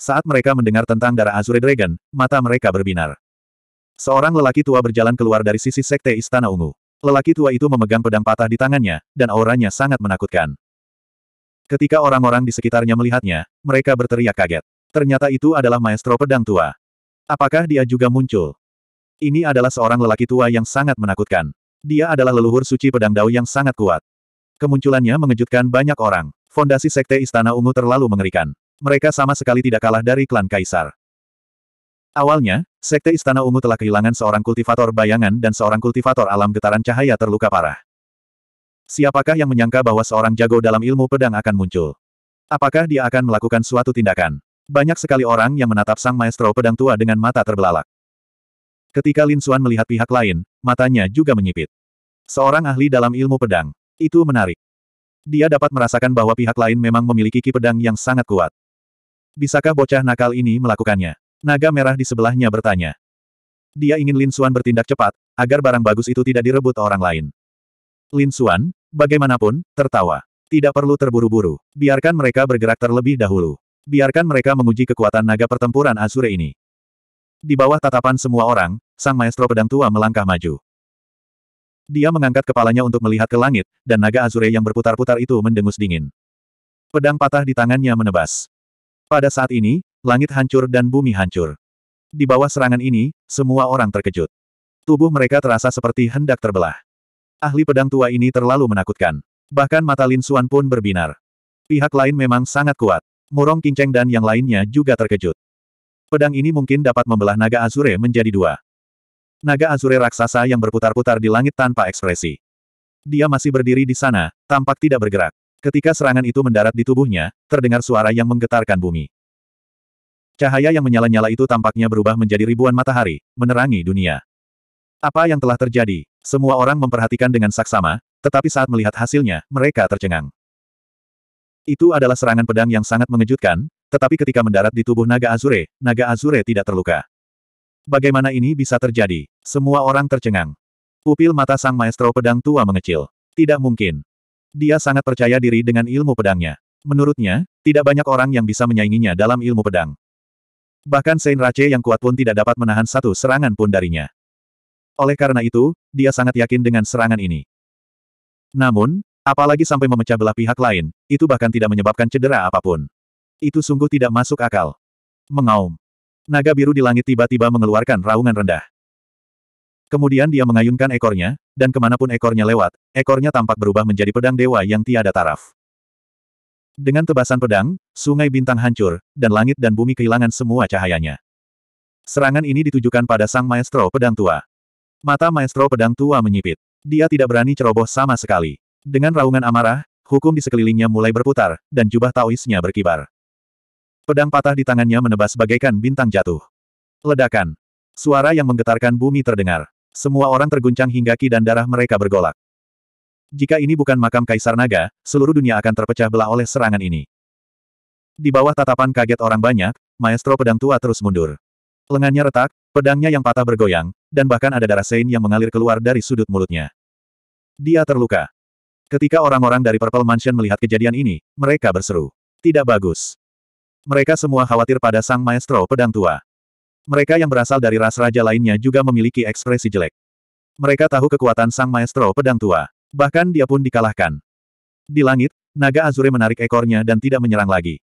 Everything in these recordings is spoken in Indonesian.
Saat mereka mendengar tentang darah Azure Dragon, mata mereka berbinar. Seorang lelaki tua berjalan keluar dari sisi sekte Istana Ungu. Lelaki tua itu memegang pedang patah di tangannya, dan auranya sangat menakutkan. Ketika orang-orang di sekitarnya melihatnya, mereka berteriak kaget. Ternyata itu adalah maestro pedang tua. Apakah dia juga muncul? Ini adalah seorang lelaki tua yang sangat menakutkan. Dia adalah leluhur suci pedang dao yang sangat kuat. Kemunculannya mengejutkan banyak orang. Fondasi sekte Istana Ungu terlalu mengerikan. Mereka sama sekali tidak kalah dari klan Kaisar. Awalnya, Sekte Istana Ungu telah kehilangan seorang kultivator bayangan dan seorang kultivator alam getaran cahaya terluka parah. Siapakah yang menyangka bahwa seorang jago dalam ilmu pedang akan muncul? Apakah dia akan melakukan suatu tindakan? Banyak sekali orang yang menatap sang maestro pedang tua dengan mata terbelalak. Ketika Lin Xuan melihat pihak lain, matanya juga menyipit. Seorang ahli dalam ilmu pedang. Itu menarik. Dia dapat merasakan bahwa pihak lain memang memiliki ki pedang yang sangat kuat. Bisakah bocah nakal ini melakukannya? Naga merah di sebelahnya bertanya. Dia ingin Lin Xuan bertindak cepat, agar barang bagus itu tidak direbut orang lain. Lin Xuan, bagaimanapun, tertawa. Tidak perlu terburu-buru. Biarkan mereka bergerak terlebih dahulu. Biarkan mereka menguji kekuatan naga pertempuran Azure ini. Di bawah tatapan semua orang, sang maestro pedang tua melangkah maju. Dia mengangkat kepalanya untuk melihat ke langit, dan naga Azure yang berputar-putar itu mendengus dingin. Pedang patah di tangannya menebas. Pada saat ini, langit hancur dan bumi hancur. Di bawah serangan ini, semua orang terkejut. Tubuh mereka terasa seperti hendak terbelah. Ahli pedang tua ini terlalu menakutkan. Bahkan mata Lin Suan pun berbinar. Pihak lain memang sangat kuat. Murong Kinceng dan yang lainnya juga terkejut. Pedang ini mungkin dapat membelah naga Azure menjadi dua. Naga Azure raksasa yang berputar-putar di langit tanpa ekspresi. Dia masih berdiri di sana, tampak tidak bergerak. Ketika serangan itu mendarat di tubuhnya, terdengar suara yang menggetarkan bumi. Cahaya yang menyala-nyala itu tampaknya berubah menjadi ribuan matahari, menerangi dunia. Apa yang telah terjadi? Semua orang memperhatikan dengan saksama, tetapi saat melihat hasilnya, mereka tercengang. Itu adalah serangan pedang yang sangat mengejutkan, tetapi ketika mendarat di tubuh naga Azure, naga Azure tidak terluka. Bagaimana ini bisa terjadi? Semua orang tercengang. Pupil mata sang maestro pedang tua mengecil. Tidak mungkin. Dia sangat percaya diri dengan ilmu pedangnya. Menurutnya, tidak banyak orang yang bisa menyainginya dalam ilmu pedang. Bahkan Saint Rache yang kuat pun tidak dapat menahan satu serangan pun darinya. Oleh karena itu, dia sangat yakin dengan serangan ini. Namun, apalagi sampai memecah belah pihak lain, itu bahkan tidak menyebabkan cedera apapun. Itu sungguh tidak masuk akal. Mengaum. Naga biru di langit tiba-tiba mengeluarkan raungan rendah. Kemudian dia mengayunkan ekornya, dan kemanapun ekornya lewat, ekornya tampak berubah menjadi pedang dewa yang tiada taraf. Dengan tebasan pedang, sungai bintang hancur, dan langit dan bumi kehilangan semua cahayanya. Serangan ini ditujukan pada sang maestro pedang tua. Mata maestro pedang tua menyipit. Dia tidak berani ceroboh sama sekali. Dengan raungan amarah, hukum di sekelilingnya mulai berputar, dan jubah Taoisnya berkibar. Pedang patah di tangannya menebas bagaikan bintang jatuh. Ledakan. Suara yang menggetarkan bumi terdengar. Semua orang terguncang hingga ki dan darah mereka bergolak. Jika ini bukan makam Kaisar Naga, seluruh dunia akan terpecah belah oleh serangan ini. Di bawah tatapan kaget orang banyak, maestro pedang tua terus mundur. Lengannya retak, pedangnya yang patah bergoyang, dan bahkan ada darah Sein yang mengalir keluar dari sudut mulutnya. Dia terluka. Ketika orang-orang dari Purple Mansion melihat kejadian ini, mereka berseru. Tidak bagus. Mereka semua khawatir pada sang maestro pedang tua. Mereka yang berasal dari ras raja lainnya juga memiliki ekspresi jelek. Mereka tahu kekuatan sang maestro pedang tua. Bahkan dia pun dikalahkan. Di langit, naga Azure menarik ekornya dan tidak menyerang lagi.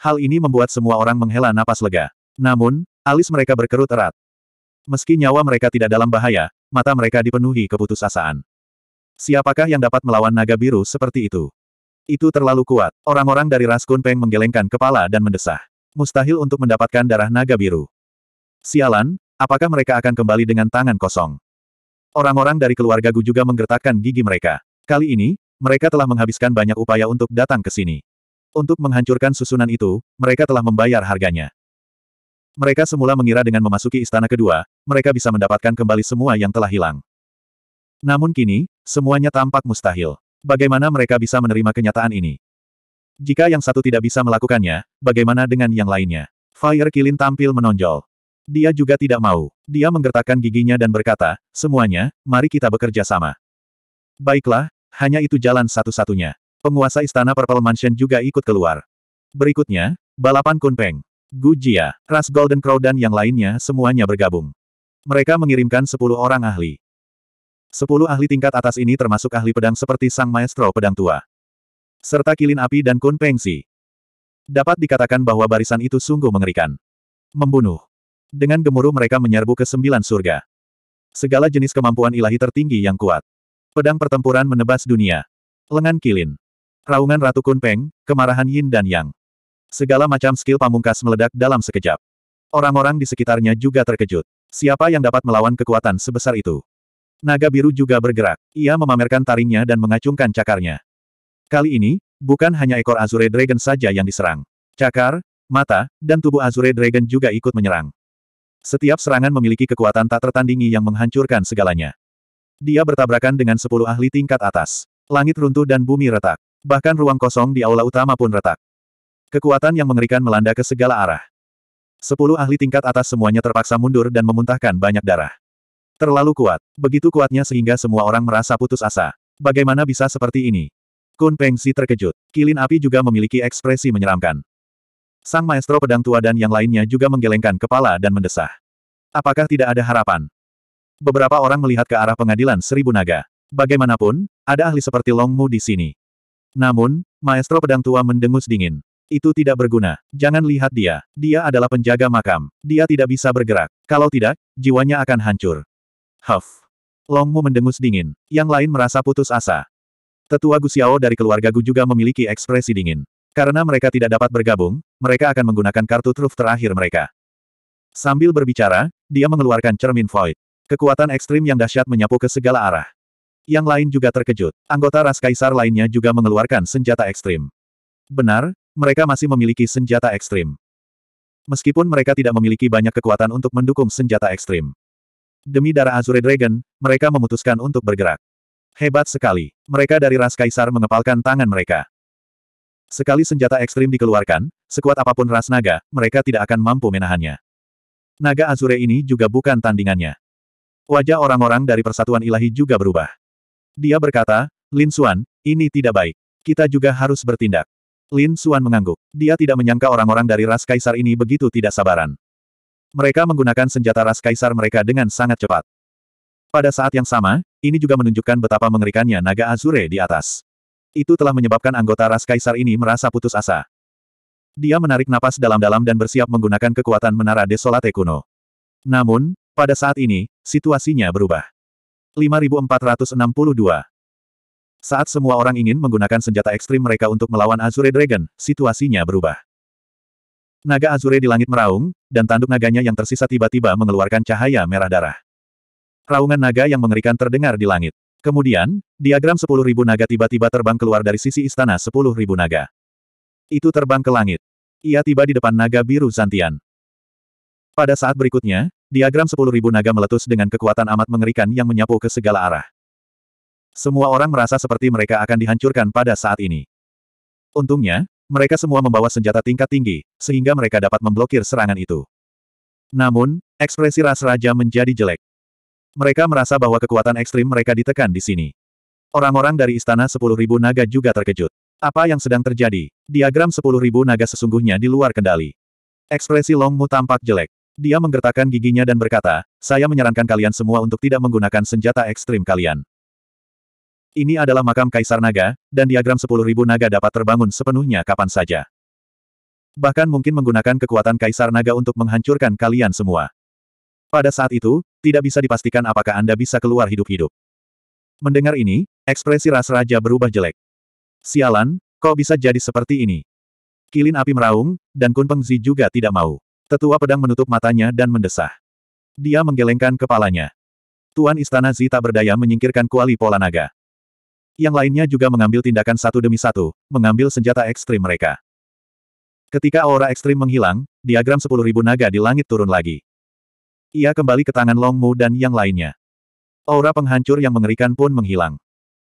Hal ini membuat semua orang menghela napas lega. Namun, alis mereka berkerut erat. Meski nyawa mereka tidak dalam bahaya, mata mereka dipenuhi keputusasaan. Siapakah yang dapat melawan naga biru seperti itu? Itu terlalu kuat. Orang-orang dari ras Kunpeng menggelengkan kepala dan mendesah. Mustahil untuk mendapatkan darah naga biru. Sialan, apakah mereka akan kembali dengan tangan kosong? Orang-orang dari keluarga Gu juga menggertakkan gigi mereka. Kali ini, mereka telah menghabiskan banyak upaya untuk datang ke sini. Untuk menghancurkan susunan itu, mereka telah membayar harganya. Mereka semula mengira dengan memasuki istana kedua, mereka bisa mendapatkan kembali semua yang telah hilang. Namun kini, semuanya tampak mustahil. Bagaimana mereka bisa menerima kenyataan ini? Jika yang satu tidak bisa melakukannya, bagaimana dengan yang lainnya? Fire Kilin tampil menonjol. Dia juga tidak mau. Dia menggertakkan giginya dan berkata, semuanya, mari kita bekerja sama. Baiklah, hanya itu jalan satu-satunya. Penguasa Istana Purple Mansion juga ikut keluar. Berikutnya, balapan Kunpeng. Gujia, Ras Golden Crow dan yang lainnya semuanya bergabung. Mereka mengirimkan 10 orang ahli. 10 ahli tingkat atas ini termasuk ahli pedang seperti Sang Maestro Pedang Tua. Serta Kilin Api dan Kun Pengsi. Dapat dikatakan bahwa barisan itu sungguh mengerikan. Membunuh. Dengan gemuruh mereka menyerbu ke sembilan surga. Segala jenis kemampuan ilahi tertinggi yang kuat. Pedang pertempuran menebas dunia. Lengan kilin. Raungan Ratu Kunpeng, kemarahan Yin dan Yang. Segala macam skill pamungkas meledak dalam sekejap. Orang-orang di sekitarnya juga terkejut. Siapa yang dapat melawan kekuatan sebesar itu? Naga biru juga bergerak. Ia memamerkan taringnya dan mengacungkan cakarnya. Kali ini, bukan hanya ekor Azure Dragon saja yang diserang. Cakar, mata, dan tubuh Azure Dragon juga ikut menyerang. Setiap serangan memiliki kekuatan tak tertandingi yang menghancurkan segalanya. Dia bertabrakan dengan sepuluh ahli tingkat atas. Langit runtuh dan bumi retak. Bahkan ruang kosong di aula utama pun retak. Kekuatan yang mengerikan melanda ke segala arah. Sepuluh ahli tingkat atas semuanya terpaksa mundur dan memuntahkan banyak darah. Terlalu kuat. Begitu kuatnya sehingga semua orang merasa putus asa. Bagaimana bisa seperti ini? Kun Pengsi terkejut. Kilin api juga memiliki ekspresi menyeramkan. Sang maestro pedang tua dan yang lainnya juga menggelengkan kepala dan mendesah. Apakah tidak ada harapan? Beberapa orang melihat ke arah pengadilan Seribu Naga. Bagaimanapun, ada ahli seperti Longmu di sini. Namun, maestro pedang tua mendengus dingin. Itu tidak berguna. Jangan lihat dia. Dia adalah penjaga makam. Dia tidak bisa bergerak. Kalau tidak, jiwanya akan hancur. Huff. Longmu mendengus dingin. Yang lain merasa putus asa. Tetua Gusiao dari keluarga Gu juga memiliki ekspresi dingin. Karena mereka tidak dapat bergabung, mereka akan menggunakan kartu truf terakhir mereka. Sambil berbicara, dia mengeluarkan cermin void. Kekuatan ekstrim yang dahsyat menyapu ke segala arah. Yang lain juga terkejut. Anggota ras kaisar lainnya juga mengeluarkan senjata ekstrim. Benar, mereka masih memiliki senjata ekstrim. Meskipun mereka tidak memiliki banyak kekuatan untuk mendukung senjata ekstrim. Demi darah Azure Dragon, mereka memutuskan untuk bergerak. Hebat sekali. Mereka dari ras kaisar mengepalkan tangan mereka. Sekali senjata ekstrim dikeluarkan, sekuat apapun ras naga, mereka tidak akan mampu menahannya. Naga Azure ini juga bukan tandingannya. Wajah orang-orang dari Persatuan Ilahi juga berubah. Dia berkata, Lin Xuan, ini tidak baik. Kita juga harus bertindak. Lin Xuan mengangguk. Dia tidak menyangka orang-orang dari ras kaisar ini begitu tidak sabaran. Mereka menggunakan senjata ras kaisar mereka dengan sangat cepat. Pada saat yang sama, ini juga menunjukkan betapa mengerikannya naga Azure di atas. Itu telah menyebabkan anggota ras kaisar ini merasa putus asa. Dia menarik napas dalam-dalam dan bersiap menggunakan kekuatan menara desolate kuno. Namun, pada saat ini, situasinya berubah. 5462 Saat semua orang ingin menggunakan senjata ekstrim mereka untuk melawan Azure Dragon, situasinya berubah. Naga Azure di langit meraung, dan tanduk naganya yang tersisa tiba-tiba mengeluarkan cahaya merah darah. Raungan naga yang mengerikan terdengar di langit. Kemudian, diagram 10.000 naga tiba-tiba terbang keluar dari sisi istana 10.000 naga. Itu terbang ke langit. Ia tiba di depan naga biru Zantian. Pada saat berikutnya, diagram 10.000 naga meletus dengan kekuatan amat mengerikan yang menyapu ke segala arah. Semua orang merasa seperti mereka akan dihancurkan pada saat ini. Untungnya, mereka semua membawa senjata tingkat tinggi, sehingga mereka dapat memblokir serangan itu. Namun, ekspresi Ras Raja menjadi jelek. Mereka merasa bahwa kekuatan ekstrim mereka ditekan di sini. Orang-orang dari Istana Sepuluh Ribu Naga juga terkejut. Apa yang sedang terjadi? Diagram Sepuluh Ribu Naga sesungguhnya di luar kendali. Ekspresi Longmu tampak jelek. Dia menggertakkan giginya dan berkata, saya menyarankan kalian semua untuk tidak menggunakan senjata ekstrim kalian. Ini adalah makam Kaisar Naga, dan diagram Sepuluh Ribu Naga dapat terbangun sepenuhnya kapan saja. Bahkan mungkin menggunakan kekuatan Kaisar Naga untuk menghancurkan kalian semua. Pada saat itu, tidak bisa dipastikan apakah Anda bisa keluar hidup-hidup. Mendengar ini, ekspresi ras raja berubah jelek. Sialan, kok bisa jadi seperti ini. Kilin api meraung, dan Kun Pengzi juga tidak mau. Tetua pedang menutup matanya dan mendesah. Dia menggelengkan kepalanya. Tuan Istana Zi tak berdaya menyingkirkan kuali pola naga. Yang lainnya juga mengambil tindakan satu demi satu, mengambil senjata ekstrim mereka. Ketika aura ekstrim menghilang, diagram 10.000 naga di langit turun lagi. Ia kembali ke tangan Long Mu dan yang lainnya. Aura penghancur yang mengerikan pun menghilang.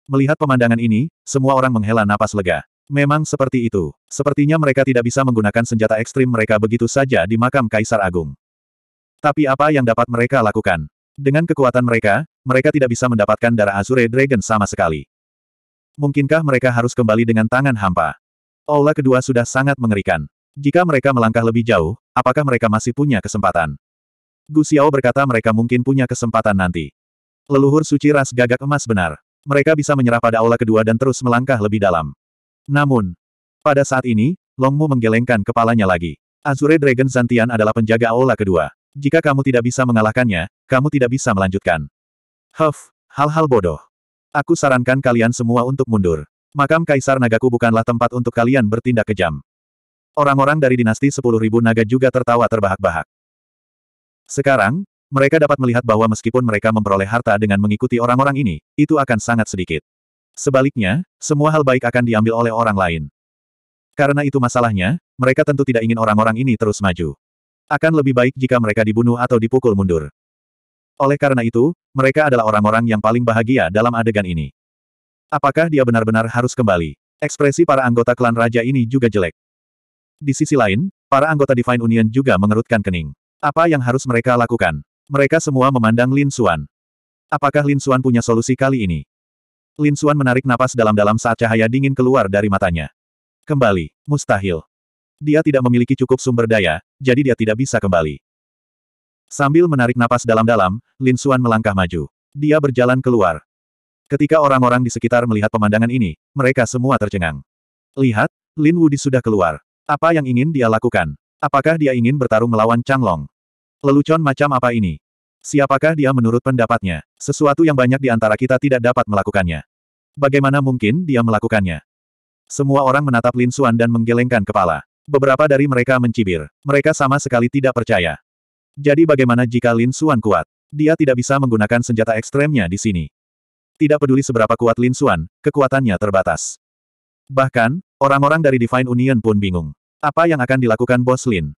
Melihat pemandangan ini, semua orang menghela napas lega. Memang seperti itu. Sepertinya mereka tidak bisa menggunakan senjata ekstrim mereka begitu saja di makam Kaisar Agung. Tapi apa yang dapat mereka lakukan? Dengan kekuatan mereka, mereka tidak bisa mendapatkan darah Azure Dragon sama sekali. Mungkinkah mereka harus kembali dengan tangan hampa? Aula kedua sudah sangat mengerikan. Jika mereka melangkah lebih jauh, apakah mereka masih punya kesempatan? Gu Xiao berkata mereka mungkin punya kesempatan nanti. Leluhur suci ras gagak emas benar. Mereka bisa menyerah pada aula kedua dan terus melangkah lebih dalam. Namun, pada saat ini, Longmu menggelengkan kepalanya lagi. Azure Dragon Zantian adalah penjaga aula kedua. Jika kamu tidak bisa mengalahkannya, kamu tidak bisa melanjutkan. Huff, hal-hal bodoh. Aku sarankan kalian semua untuk mundur. Makam Kaisar Nagaku bukanlah tempat untuk kalian bertindak kejam. Orang-orang dari dinasti 10.000 naga juga tertawa terbahak-bahak. Sekarang, mereka dapat melihat bahwa meskipun mereka memperoleh harta dengan mengikuti orang-orang ini, itu akan sangat sedikit. Sebaliknya, semua hal baik akan diambil oleh orang lain. Karena itu masalahnya, mereka tentu tidak ingin orang-orang ini terus maju. Akan lebih baik jika mereka dibunuh atau dipukul mundur. Oleh karena itu, mereka adalah orang-orang yang paling bahagia dalam adegan ini. Apakah dia benar-benar harus kembali? Ekspresi para anggota klan raja ini juga jelek. Di sisi lain, para anggota Divine Union juga mengerutkan kening. Apa yang harus mereka lakukan? Mereka semua memandang Lin Xuan. Apakah Lin Xuan punya solusi kali ini? Lin Xuan menarik napas dalam-dalam saat cahaya dingin keluar dari matanya. Kembali, mustahil. Dia tidak memiliki cukup sumber daya, jadi dia tidak bisa kembali. Sambil menarik napas dalam-dalam, Lin Xuan melangkah maju. Dia berjalan keluar. Ketika orang-orang di sekitar melihat pemandangan ini, mereka semua tercengang. Lihat, Lin Wudi sudah keluar. Apa yang ingin dia lakukan? Apakah dia ingin bertarung melawan Chang Long? Lelucon macam apa ini? Siapakah dia menurut pendapatnya? Sesuatu yang banyak di antara kita tidak dapat melakukannya. Bagaimana mungkin dia melakukannya? Semua orang menatap Lin Xuan dan menggelengkan kepala. Beberapa dari mereka mencibir. Mereka sama sekali tidak percaya. Jadi bagaimana jika Lin Xuan kuat? Dia tidak bisa menggunakan senjata ekstremnya di sini. Tidak peduli seberapa kuat Lin Xuan, kekuatannya terbatas. Bahkan, orang-orang dari Divine Union pun bingung. Apa yang akan dilakukan Bos Lin?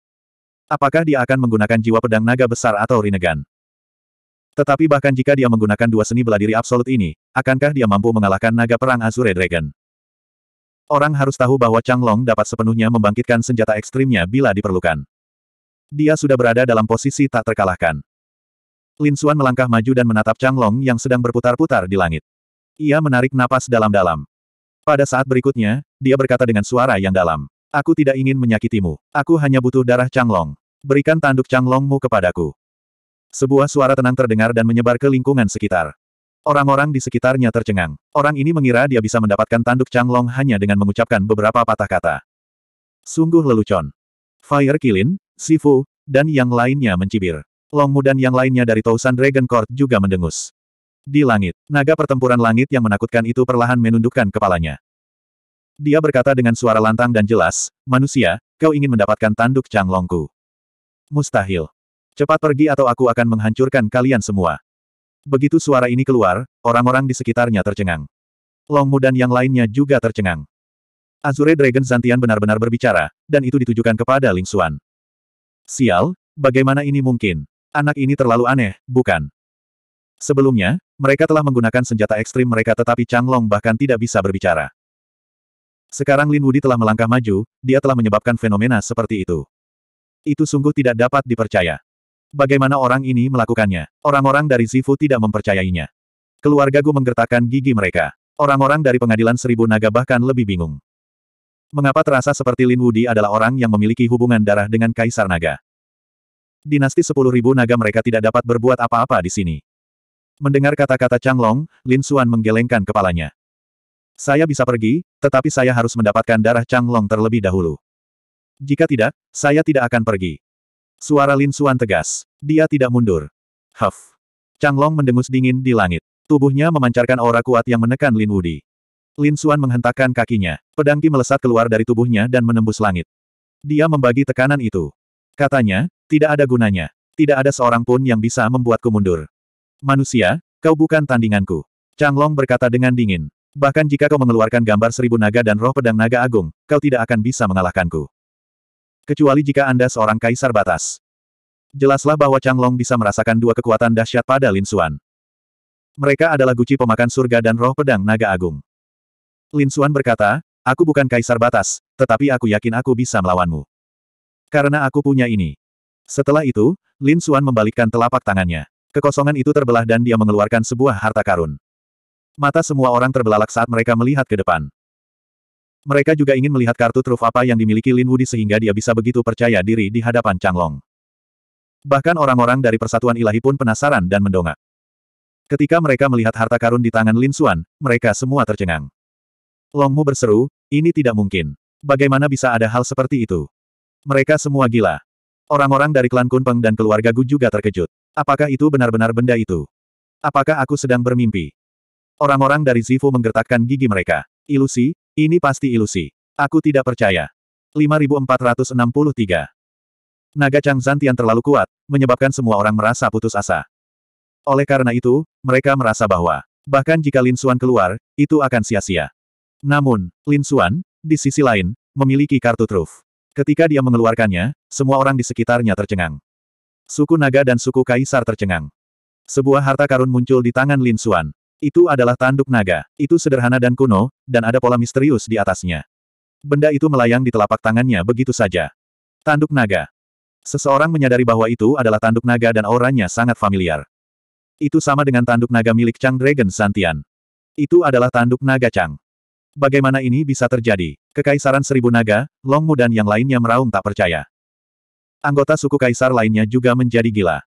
Apakah dia akan menggunakan jiwa pedang naga besar atau Rinnegan? Tetapi bahkan jika dia menggunakan dua seni bela diri absolut ini, akankah dia mampu mengalahkan naga perang Azure Dragon? Orang harus tahu bahwa Chang Long dapat sepenuhnya membangkitkan senjata ekstrimnya bila diperlukan. Dia sudah berada dalam posisi tak terkalahkan. Lin Xuan melangkah maju dan menatap Chang Long yang sedang berputar-putar di langit. Ia menarik napas dalam-dalam. Pada saat berikutnya, dia berkata dengan suara yang dalam. Aku tidak ingin menyakitimu. Aku hanya butuh darah Changlong. Berikan tanduk Changlongmu kepadaku. Sebuah suara tenang terdengar dan menyebar ke lingkungan sekitar. Orang-orang di sekitarnya tercengang. Orang ini mengira dia bisa mendapatkan tanduk Changlong hanya dengan mengucapkan beberapa patah kata. Sungguh lelucon. Fire Kilin, Sifu, dan yang lainnya mencibir. Longmu dan yang lainnya dari Tousan Dragon Court juga mendengus. Di langit, naga pertempuran langit yang menakutkan itu perlahan menundukkan kepalanya. Dia berkata dengan suara lantang dan jelas, manusia, kau ingin mendapatkan tanduk Changlongku. Mustahil. Cepat pergi atau aku akan menghancurkan kalian semua. Begitu suara ini keluar, orang-orang di sekitarnya tercengang. Longmu dan yang lainnya juga tercengang. Azure Dragon Zantian benar-benar berbicara, dan itu ditujukan kepada Ling Xuan. Sial, bagaimana ini mungkin? Anak ini terlalu aneh, bukan? Sebelumnya, mereka telah menggunakan senjata ekstrim mereka tetapi Changlong bahkan tidak bisa berbicara. Sekarang Lin Wudi telah melangkah maju, dia telah menyebabkan fenomena seperti itu. Itu sungguh tidak dapat dipercaya. Bagaimana orang ini melakukannya? Orang-orang dari Zifu tidak mempercayainya. Keluarga Gu menggertakkan gigi mereka. Orang-orang dari pengadilan seribu naga bahkan lebih bingung. Mengapa terasa seperti Lin Wudi adalah orang yang memiliki hubungan darah dengan Kaisar Naga? Dinasti sepuluh ribu naga mereka tidak dapat berbuat apa-apa di sini. Mendengar kata-kata Chang Long, Lin Xuan menggelengkan kepalanya. Saya bisa pergi, tetapi saya harus mendapatkan darah Chang Long terlebih dahulu. Jika tidak, saya tidak akan pergi. Suara Lin Xuan tegas. Dia tidak mundur. Huff. Long mendengus dingin di langit. Tubuhnya memancarkan aura kuat yang menekan Lin Wudi. Lin Xuan menghentakkan kakinya. Pedang Ki melesat keluar dari tubuhnya dan menembus langit. Dia membagi tekanan itu. Katanya, tidak ada gunanya. Tidak ada seorang pun yang bisa membuatku mundur. Manusia, kau bukan tandinganku. Chang Long berkata dengan dingin. Bahkan jika kau mengeluarkan gambar seribu naga dan roh pedang naga agung, kau tidak akan bisa mengalahkanku. Kecuali jika Anda seorang kaisar batas. Jelaslah bahwa Chang Long bisa merasakan dua kekuatan dahsyat pada Lin Xuan. Mereka adalah guci pemakan surga dan roh pedang naga agung. Lin Xuan berkata, Aku bukan kaisar batas, tetapi aku yakin aku bisa melawanmu. Karena aku punya ini. Setelah itu, Lin Xuan membalikkan telapak tangannya. Kekosongan itu terbelah dan dia mengeluarkan sebuah harta karun. Mata semua orang terbelalak saat mereka melihat ke depan. Mereka juga ingin melihat kartu truf apa yang dimiliki Lin Wudi sehingga dia bisa begitu percaya diri di hadapan Chang Long. Bahkan orang-orang dari Persatuan Ilahi pun penasaran dan mendongak. Ketika mereka melihat harta karun di tangan Lin Xuan, mereka semua tercengang. Longmu berseru, ini tidak mungkin. Bagaimana bisa ada hal seperti itu? Mereka semua gila. Orang-orang dari klan Kunpeng dan keluarga Gu juga terkejut. Apakah itu benar-benar benda itu? Apakah aku sedang bermimpi? Orang-orang dari Zifu menggertakkan gigi mereka. Ilusi, ini pasti ilusi. Aku tidak percaya. 5463 Naga Chang Zantian terlalu kuat, menyebabkan semua orang merasa putus asa. Oleh karena itu, mereka merasa bahwa, bahkan jika Lin Xuan keluar, itu akan sia-sia. Namun, Lin Xuan, di sisi lain, memiliki kartu truf. Ketika dia mengeluarkannya, semua orang di sekitarnya tercengang. Suku naga dan suku kaisar tercengang. Sebuah harta karun muncul di tangan Lin Xuan. Itu adalah tanduk naga. Itu sederhana dan kuno, dan ada pola misterius di atasnya. Benda itu melayang di telapak tangannya begitu saja. Tanduk naga. Seseorang menyadari bahwa itu adalah tanduk naga dan auranya sangat familiar. Itu sama dengan tanduk naga milik Chang Dragon Santian. Itu adalah tanduk naga Chang. Bagaimana ini bisa terjadi? Kekaisaran seribu naga, Longmu dan yang lainnya meraung tak percaya. Anggota suku kaisar lainnya juga menjadi gila.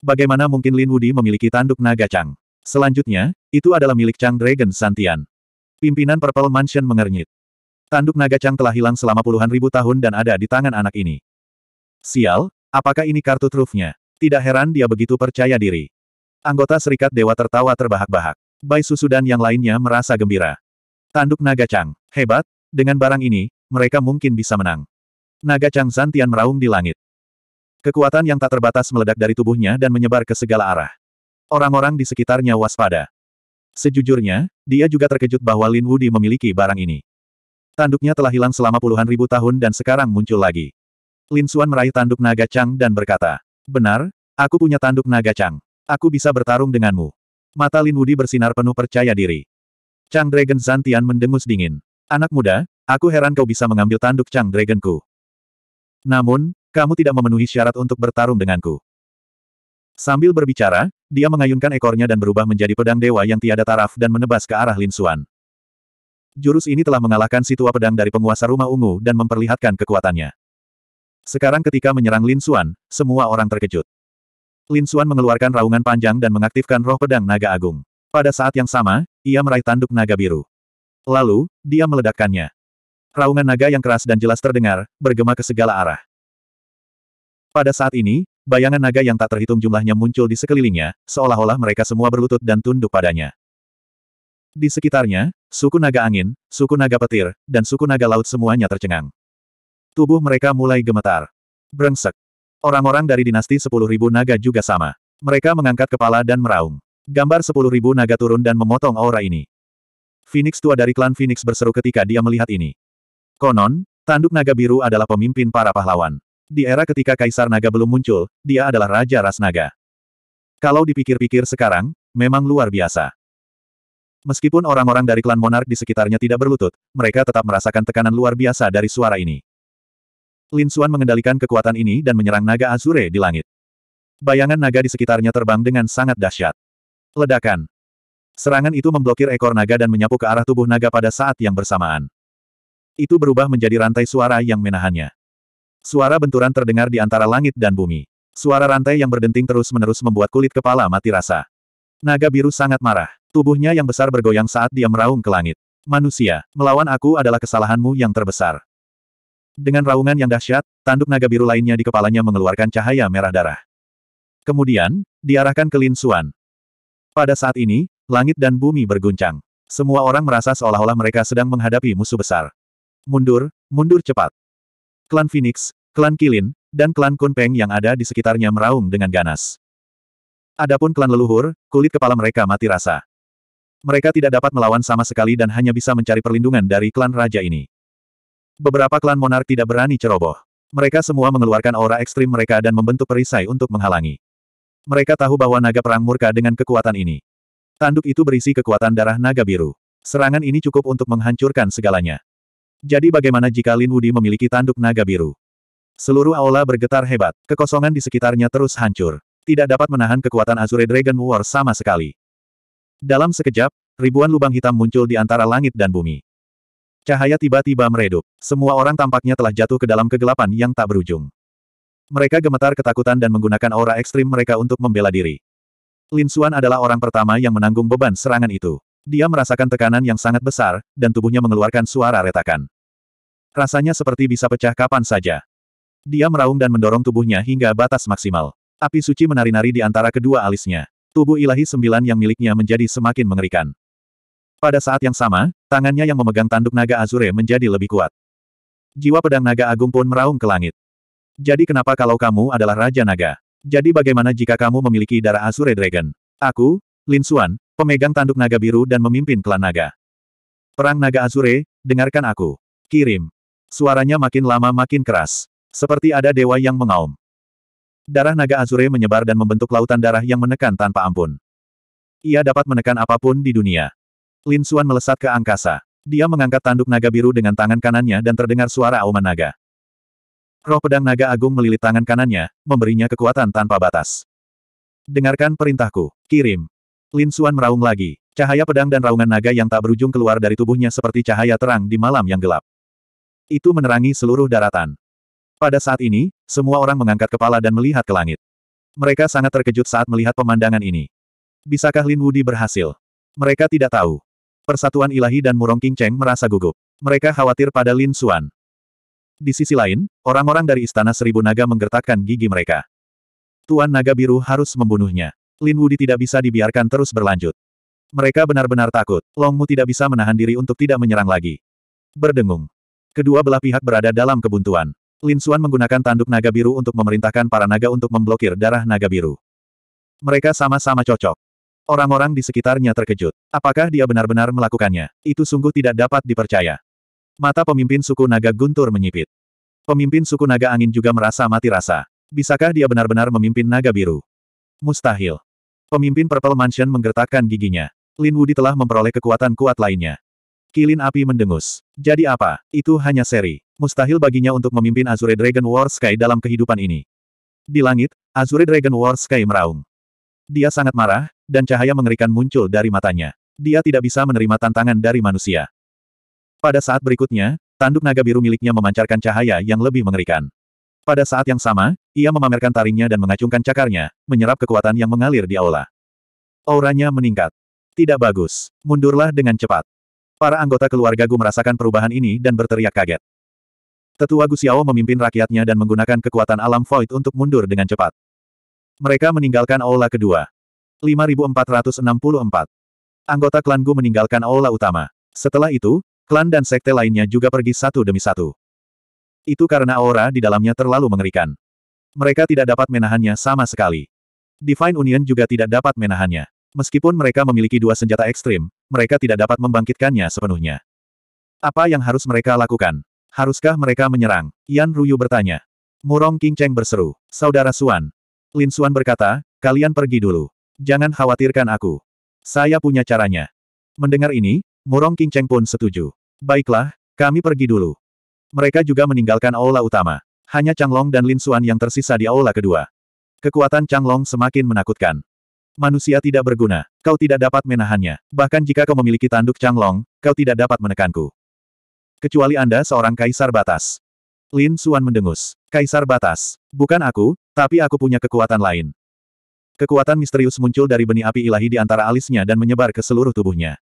Bagaimana mungkin Lin Wudi memiliki tanduk naga Chang? Selanjutnya, itu adalah milik Chang Dragon Santian. Pimpinan Purple Mansion mengernyit. Tanduk naga Chang telah hilang selama puluhan ribu tahun dan ada di tangan anak ini. Sial, apakah ini kartu trufnya? Tidak heran dia begitu percaya diri. Anggota Serikat Dewa tertawa terbahak-bahak. Bai Susu dan yang lainnya merasa gembira. Tanduk naga Chang, hebat, dengan barang ini, mereka mungkin bisa menang. Naga Chang Santian meraung di langit. Kekuatan yang tak terbatas meledak dari tubuhnya dan menyebar ke segala arah. Orang-orang di sekitarnya waspada. Sejujurnya, dia juga terkejut bahwa Lin Wudi memiliki barang ini. Tanduknya telah hilang selama puluhan ribu tahun dan sekarang muncul lagi. Lin Xuan meraih tanduk naga Chang dan berkata, Benar, aku punya tanduk naga Chang. Aku bisa bertarung denganmu. Mata Lin Wudi bersinar penuh percaya diri. Chang Dragon Zantian mendengus dingin. Anak muda, aku heran kau bisa mengambil tanduk Chang Dragonku. Namun, kamu tidak memenuhi syarat untuk bertarung denganku. Sambil berbicara, dia mengayunkan ekornya dan berubah menjadi pedang dewa yang tiada taraf dan menebas ke arah Lin Xuan. Jurus ini telah mengalahkan si tua pedang dari penguasa rumah ungu dan memperlihatkan kekuatannya. Sekarang ketika menyerang Lin Xuan, semua orang terkejut. Lin Xuan mengeluarkan raungan panjang dan mengaktifkan roh pedang naga agung. Pada saat yang sama, ia meraih tanduk naga biru. Lalu, dia meledakkannya. Raungan naga yang keras dan jelas terdengar, bergema ke segala arah. Pada saat ini, bayangan naga yang tak terhitung jumlahnya muncul di sekelilingnya, seolah-olah mereka semua berlutut dan tunduk padanya. Di sekitarnya, suku naga angin, suku naga petir, dan suku naga laut semuanya tercengang. Tubuh mereka mulai gemetar. Brengsek. Orang-orang dari dinasti sepuluh ribu naga juga sama. Mereka mengangkat kepala dan meraung. Gambar sepuluh ribu naga turun dan memotong aura ini. Phoenix tua dari klan Phoenix berseru ketika dia melihat ini. Konon, tanduk naga biru adalah pemimpin para pahlawan. Di era ketika Kaisar Naga belum muncul, dia adalah Raja Ras Naga. Kalau dipikir-pikir sekarang, memang luar biasa. Meskipun orang-orang dari klan Monark di sekitarnya tidak berlutut, mereka tetap merasakan tekanan luar biasa dari suara ini. Lin Xuan mengendalikan kekuatan ini dan menyerang naga Azure di langit. Bayangan naga di sekitarnya terbang dengan sangat dahsyat. Ledakan. Serangan itu memblokir ekor naga dan menyapu ke arah tubuh naga pada saat yang bersamaan. Itu berubah menjadi rantai suara yang menahannya. Suara benturan terdengar di antara langit dan bumi. Suara rantai yang berdenting terus-menerus membuat kulit kepala mati rasa. Naga biru sangat marah. Tubuhnya yang besar bergoyang saat dia meraung ke langit. Manusia, melawan aku adalah kesalahanmu yang terbesar. Dengan raungan yang dahsyat, tanduk naga biru lainnya di kepalanya mengeluarkan cahaya merah darah. Kemudian, diarahkan ke Lin Suan. Pada saat ini, langit dan bumi berguncang. Semua orang merasa seolah-olah mereka sedang menghadapi musuh besar. Mundur, mundur cepat klan Phoenix, klan Kilin, dan klan Kunpeng yang ada di sekitarnya meraung dengan ganas. Adapun klan leluhur, kulit kepala mereka mati rasa. Mereka tidak dapat melawan sama sekali dan hanya bisa mencari perlindungan dari klan raja ini. Beberapa klan monar tidak berani ceroboh. Mereka semua mengeluarkan aura ekstrim mereka dan membentuk perisai untuk menghalangi. Mereka tahu bahwa naga perang murka dengan kekuatan ini. Tanduk itu berisi kekuatan darah naga biru. Serangan ini cukup untuk menghancurkan segalanya. Jadi bagaimana jika Lin Wudi memiliki tanduk naga biru? Seluruh aula bergetar hebat, kekosongan di sekitarnya terus hancur. Tidak dapat menahan kekuatan Azure Dragon War sama sekali. Dalam sekejap, ribuan lubang hitam muncul di antara langit dan bumi. Cahaya tiba-tiba meredup. Semua orang tampaknya telah jatuh ke dalam kegelapan yang tak berujung. Mereka gemetar ketakutan dan menggunakan aura ekstrim mereka untuk membela diri. Lin Xuan adalah orang pertama yang menanggung beban serangan itu. Dia merasakan tekanan yang sangat besar, dan tubuhnya mengeluarkan suara retakan. Rasanya seperti bisa pecah kapan saja. Dia meraung dan mendorong tubuhnya hingga batas maksimal. Api suci menari-nari di antara kedua alisnya. Tubuh ilahi sembilan yang miliknya menjadi semakin mengerikan. Pada saat yang sama, tangannya yang memegang tanduk naga Azure menjadi lebih kuat. Jiwa pedang naga agung pun meraung ke langit. Jadi kenapa kalau kamu adalah Raja Naga? Jadi bagaimana jika kamu memiliki darah Azure Dragon? Aku, Lin Xuan, pemegang tanduk naga biru dan memimpin klan naga. Perang naga Azure, dengarkan aku. Kirim. Suaranya makin lama makin keras. Seperti ada dewa yang mengaum. Darah naga Azure menyebar dan membentuk lautan darah yang menekan tanpa ampun. Ia dapat menekan apapun di dunia. Lin Xuan melesat ke angkasa. Dia mengangkat tanduk naga biru dengan tangan kanannya dan terdengar suara auman naga. Roh pedang naga agung melilit tangan kanannya, memberinya kekuatan tanpa batas. Dengarkan perintahku, kirim. Lin Suan meraung lagi. Cahaya pedang dan raungan naga yang tak berujung keluar dari tubuhnya seperti cahaya terang di malam yang gelap. Itu menerangi seluruh daratan. Pada saat ini, semua orang mengangkat kepala dan melihat ke langit. Mereka sangat terkejut saat melihat pemandangan ini. Bisakah Lin Wudi berhasil? Mereka tidak tahu. Persatuan Ilahi dan Murong King Cheng merasa gugup. Mereka khawatir pada Lin Suan. Di sisi lain, orang-orang dari Istana Seribu Naga menggertakkan gigi mereka. Tuan Naga Biru harus membunuhnya. Lin Wudi tidak bisa dibiarkan terus berlanjut. Mereka benar-benar takut. Long Mu tidak bisa menahan diri untuk tidak menyerang lagi. Berdengung. Kedua belah pihak berada dalam kebuntuan. Lin Suan menggunakan tanduk naga biru untuk memerintahkan para naga untuk memblokir darah naga biru. Mereka sama-sama cocok. Orang-orang di sekitarnya terkejut. Apakah dia benar-benar melakukannya? Itu sungguh tidak dapat dipercaya. Mata pemimpin suku naga guntur menyipit. Pemimpin suku naga angin juga merasa mati rasa. Bisakah dia benar-benar memimpin naga biru? Mustahil. Pemimpin Purple Mansion menggertakkan giginya. Lin Wudi telah memperoleh kekuatan kuat lainnya. Kilin api mendengus. Jadi apa? Itu hanya seri. Mustahil baginya untuk memimpin Azure Dragon War Sky dalam kehidupan ini. Di langit, Azure Dragon War Sky meraung. Dia sangat marah, dan cahaya mengerikan muncul dari matanya. Dia tidak bisa menerima tantangan dari manusia. Pada saat berikutnya, tanduk naga biru miliknya memancarkan cahaya yang lebih mengerikan. Pada saat yang sama, ia memamerkan taringnya dan mengacungkan cakarnya, menyerap kekuatan yang mengalir di aula. Auranya meningkat. Tidak bagus. Mundurlah dengan cepat. Para anggota keluarga Gu merasakan perubahan ini dan berteriak kaget. Tetua Gu Xiao memimpin rakyatnya dan menggunakan kekuatan alam void untuk mundur dengan cepat. Mereka meninggalkan aula kedua. 5464. Anggota klan Gu meninggalkan aula utama. Setelah itu, klan dan sekte lainnya juga pergi satu demi satu. Itu karena aura di dalamnya terlalu mengerikan. Mereka tidak dapat menahannya sama sekali. Divine Union juga tidak dapat menahannya. Meskipun mereka memiliki dua senjata ekstrim, mereka tidak dapat membangkitkannya sepenuhnya. Apa yang harus mereka lakukan? Haruskah mereka menyerang? Yan Ruyu bertanya. Murong King Cheng berseru. Saudara Suan. Lin Suan berkata, kalian pergi dulu. Jangan khawatirkan aku. Saya punya caranya. Mendengar ini, Murong King Cheng pun setuju. Baiklah, kami pergi dulu. Mereka juga meninggalkan aula utama. Hanya Changlong dan Lin Suan yang tersisa di aula kedua. Kekuatan Changlong semakin menakutkan. Manusia tidak berguna. Kau tidak dapat menahannya. Bahkan jika kau memiliki tanduk Changlong, kau tidak dapat menekanku. Kecuali Anda seorang kaisar batas. Lin Suan mendengus. Kaisar batas. Bukan aku, tapi aku punya kekuatan lain. Kekuatan misterius muncul dari benih api ilahi di antara alisnya dan menyebar ke seluruh tubuhnya.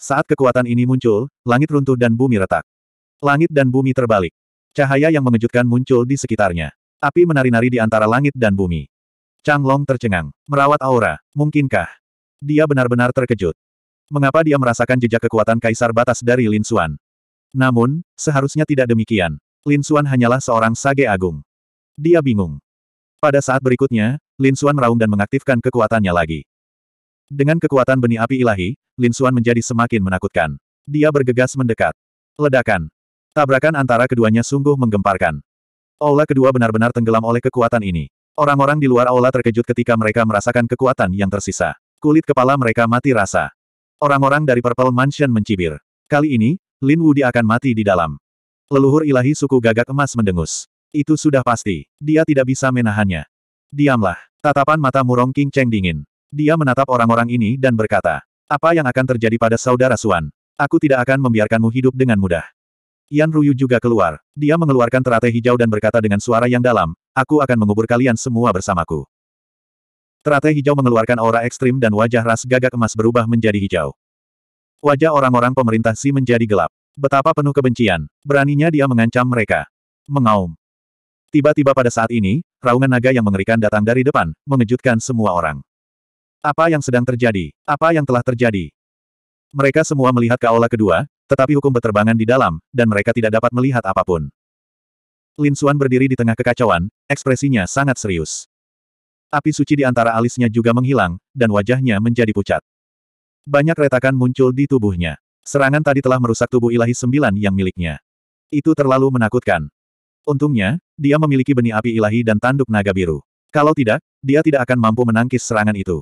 Saat kekuatan ini muncul, langit runtuh dan bumi retak. Langit dan bumi terbalik. Cahaya yang mengejutkan muncul di sekitarnya. Api menari-nari di antara langit dan bumi. Chang Long tercengang. Merawat aura. Mungkinkah? Dia benar-benar terkejut. Mengapa dia merasakan jejak kekuatan kaisar batas dari Lin Xuan? Namun, seharusnya tidak demikian. Lin Xuan hanyalah seorang sage agung. Dia bingung. Pada saat berikutnya, Lin Xuan meraung dan mengaktifkan kekuatannya lagi. Dengan kekuatan benih api ilahi, Lin Xuan menjadi semakin menakutkan. Dia bergegas mendekat. Ledakan. Tabrakan antara keduanya sungguh menggemparkan. Aula kedua benar-benar tenggelam oleh kekuatan ini. Orang-orang di luar aula terkejut ketika mereka merasakan kekuatan yang tersisa. Kulit kepala mereka mati rasa. Orang-orang dari Purple Mansion mencibir. Kali ini, Lin Wudi akan mati di dalam. Leluhur ilahi suku gagak emas mendengus. Itu sudah pasti. Dia tidak bisa menahannya. Diamlah. Tatapan mata murong King Cheng dingin. Dia menatap orang-orang ini dan berkata, Apa yang akan terjadi pada saudara Suan? Aku tidak akan membiarkanmu hidup dengan mudah. Yan Ruyu juga keluar. Dia mengeluarkan teratai hijau dan berkata dengan suara yang dalam, aku akan mengubur kalian semua bersamaku. Teratai hijau mengeluarkan aura ekstrim dan wajah ras gagak emas berubah menjadi hijau. Wajah orang-orang pemerintah Si menjadi gelap. Betapa penuh kebencian. Beraninya dia mengancam mereka. Mengaum. Tiba-tiba pada saat ini, raungan naga yang mengerikan datang dari depan, mengejutkan semua orang. Apa yang sedang terjadi? Apa yang telah terjadi? Mereka semua melihat ke aula kedua, tetapi hukum beterbangan di dalam, dan mereka tidak dapat melihat apapun. Lin Suan berdiri di tengah kekacauan, ekspresinya sangat serius. Api suci di antara alisnya juga menghilang, dan wajahnya menjadi pucat. Banyak retakan muncul di tubuhnya. Serangan tadi telah merusak tubuh ilahi sembilan yang miliknya. Itu terlalu menakutkan. Untungnya, dia memiliki benih api ilahi dan tanduk naga biru. Kalau tidak, dia tidak akan mampu menangkis serangan itu.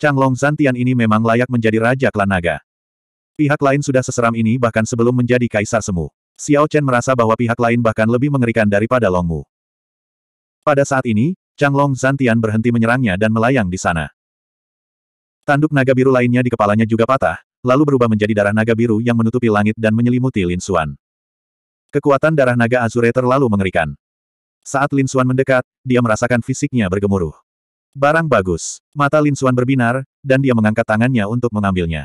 Chang Long Zantian ini memang layak menjadi raja klan naga. Pihak lain sudah seseram ini bahkan sebelum menjadi kaisar semu. Xiao Chen merasa bahwa pihak lain bahkan lebih mengerikan daripada Long Mu. Pada saat ini, Chang Long Zantian berhenti menyerangnya dan melayang di sana. Tanduk naga biru lainnya di kepalanya juga patah, lalu berubah menjadi darah naga biru yang menutupi langit dan menyelimuti Lin Xuan. Kekuatan darah naga Azure terlalu mengerikan. Saat Lin Xuan mendekat, dia merasakan fisiknya bergemuruh. Barang bagus. Mata Lin Xuan berbinar, dan dia mengangkat tangannya untuk mengambilnya.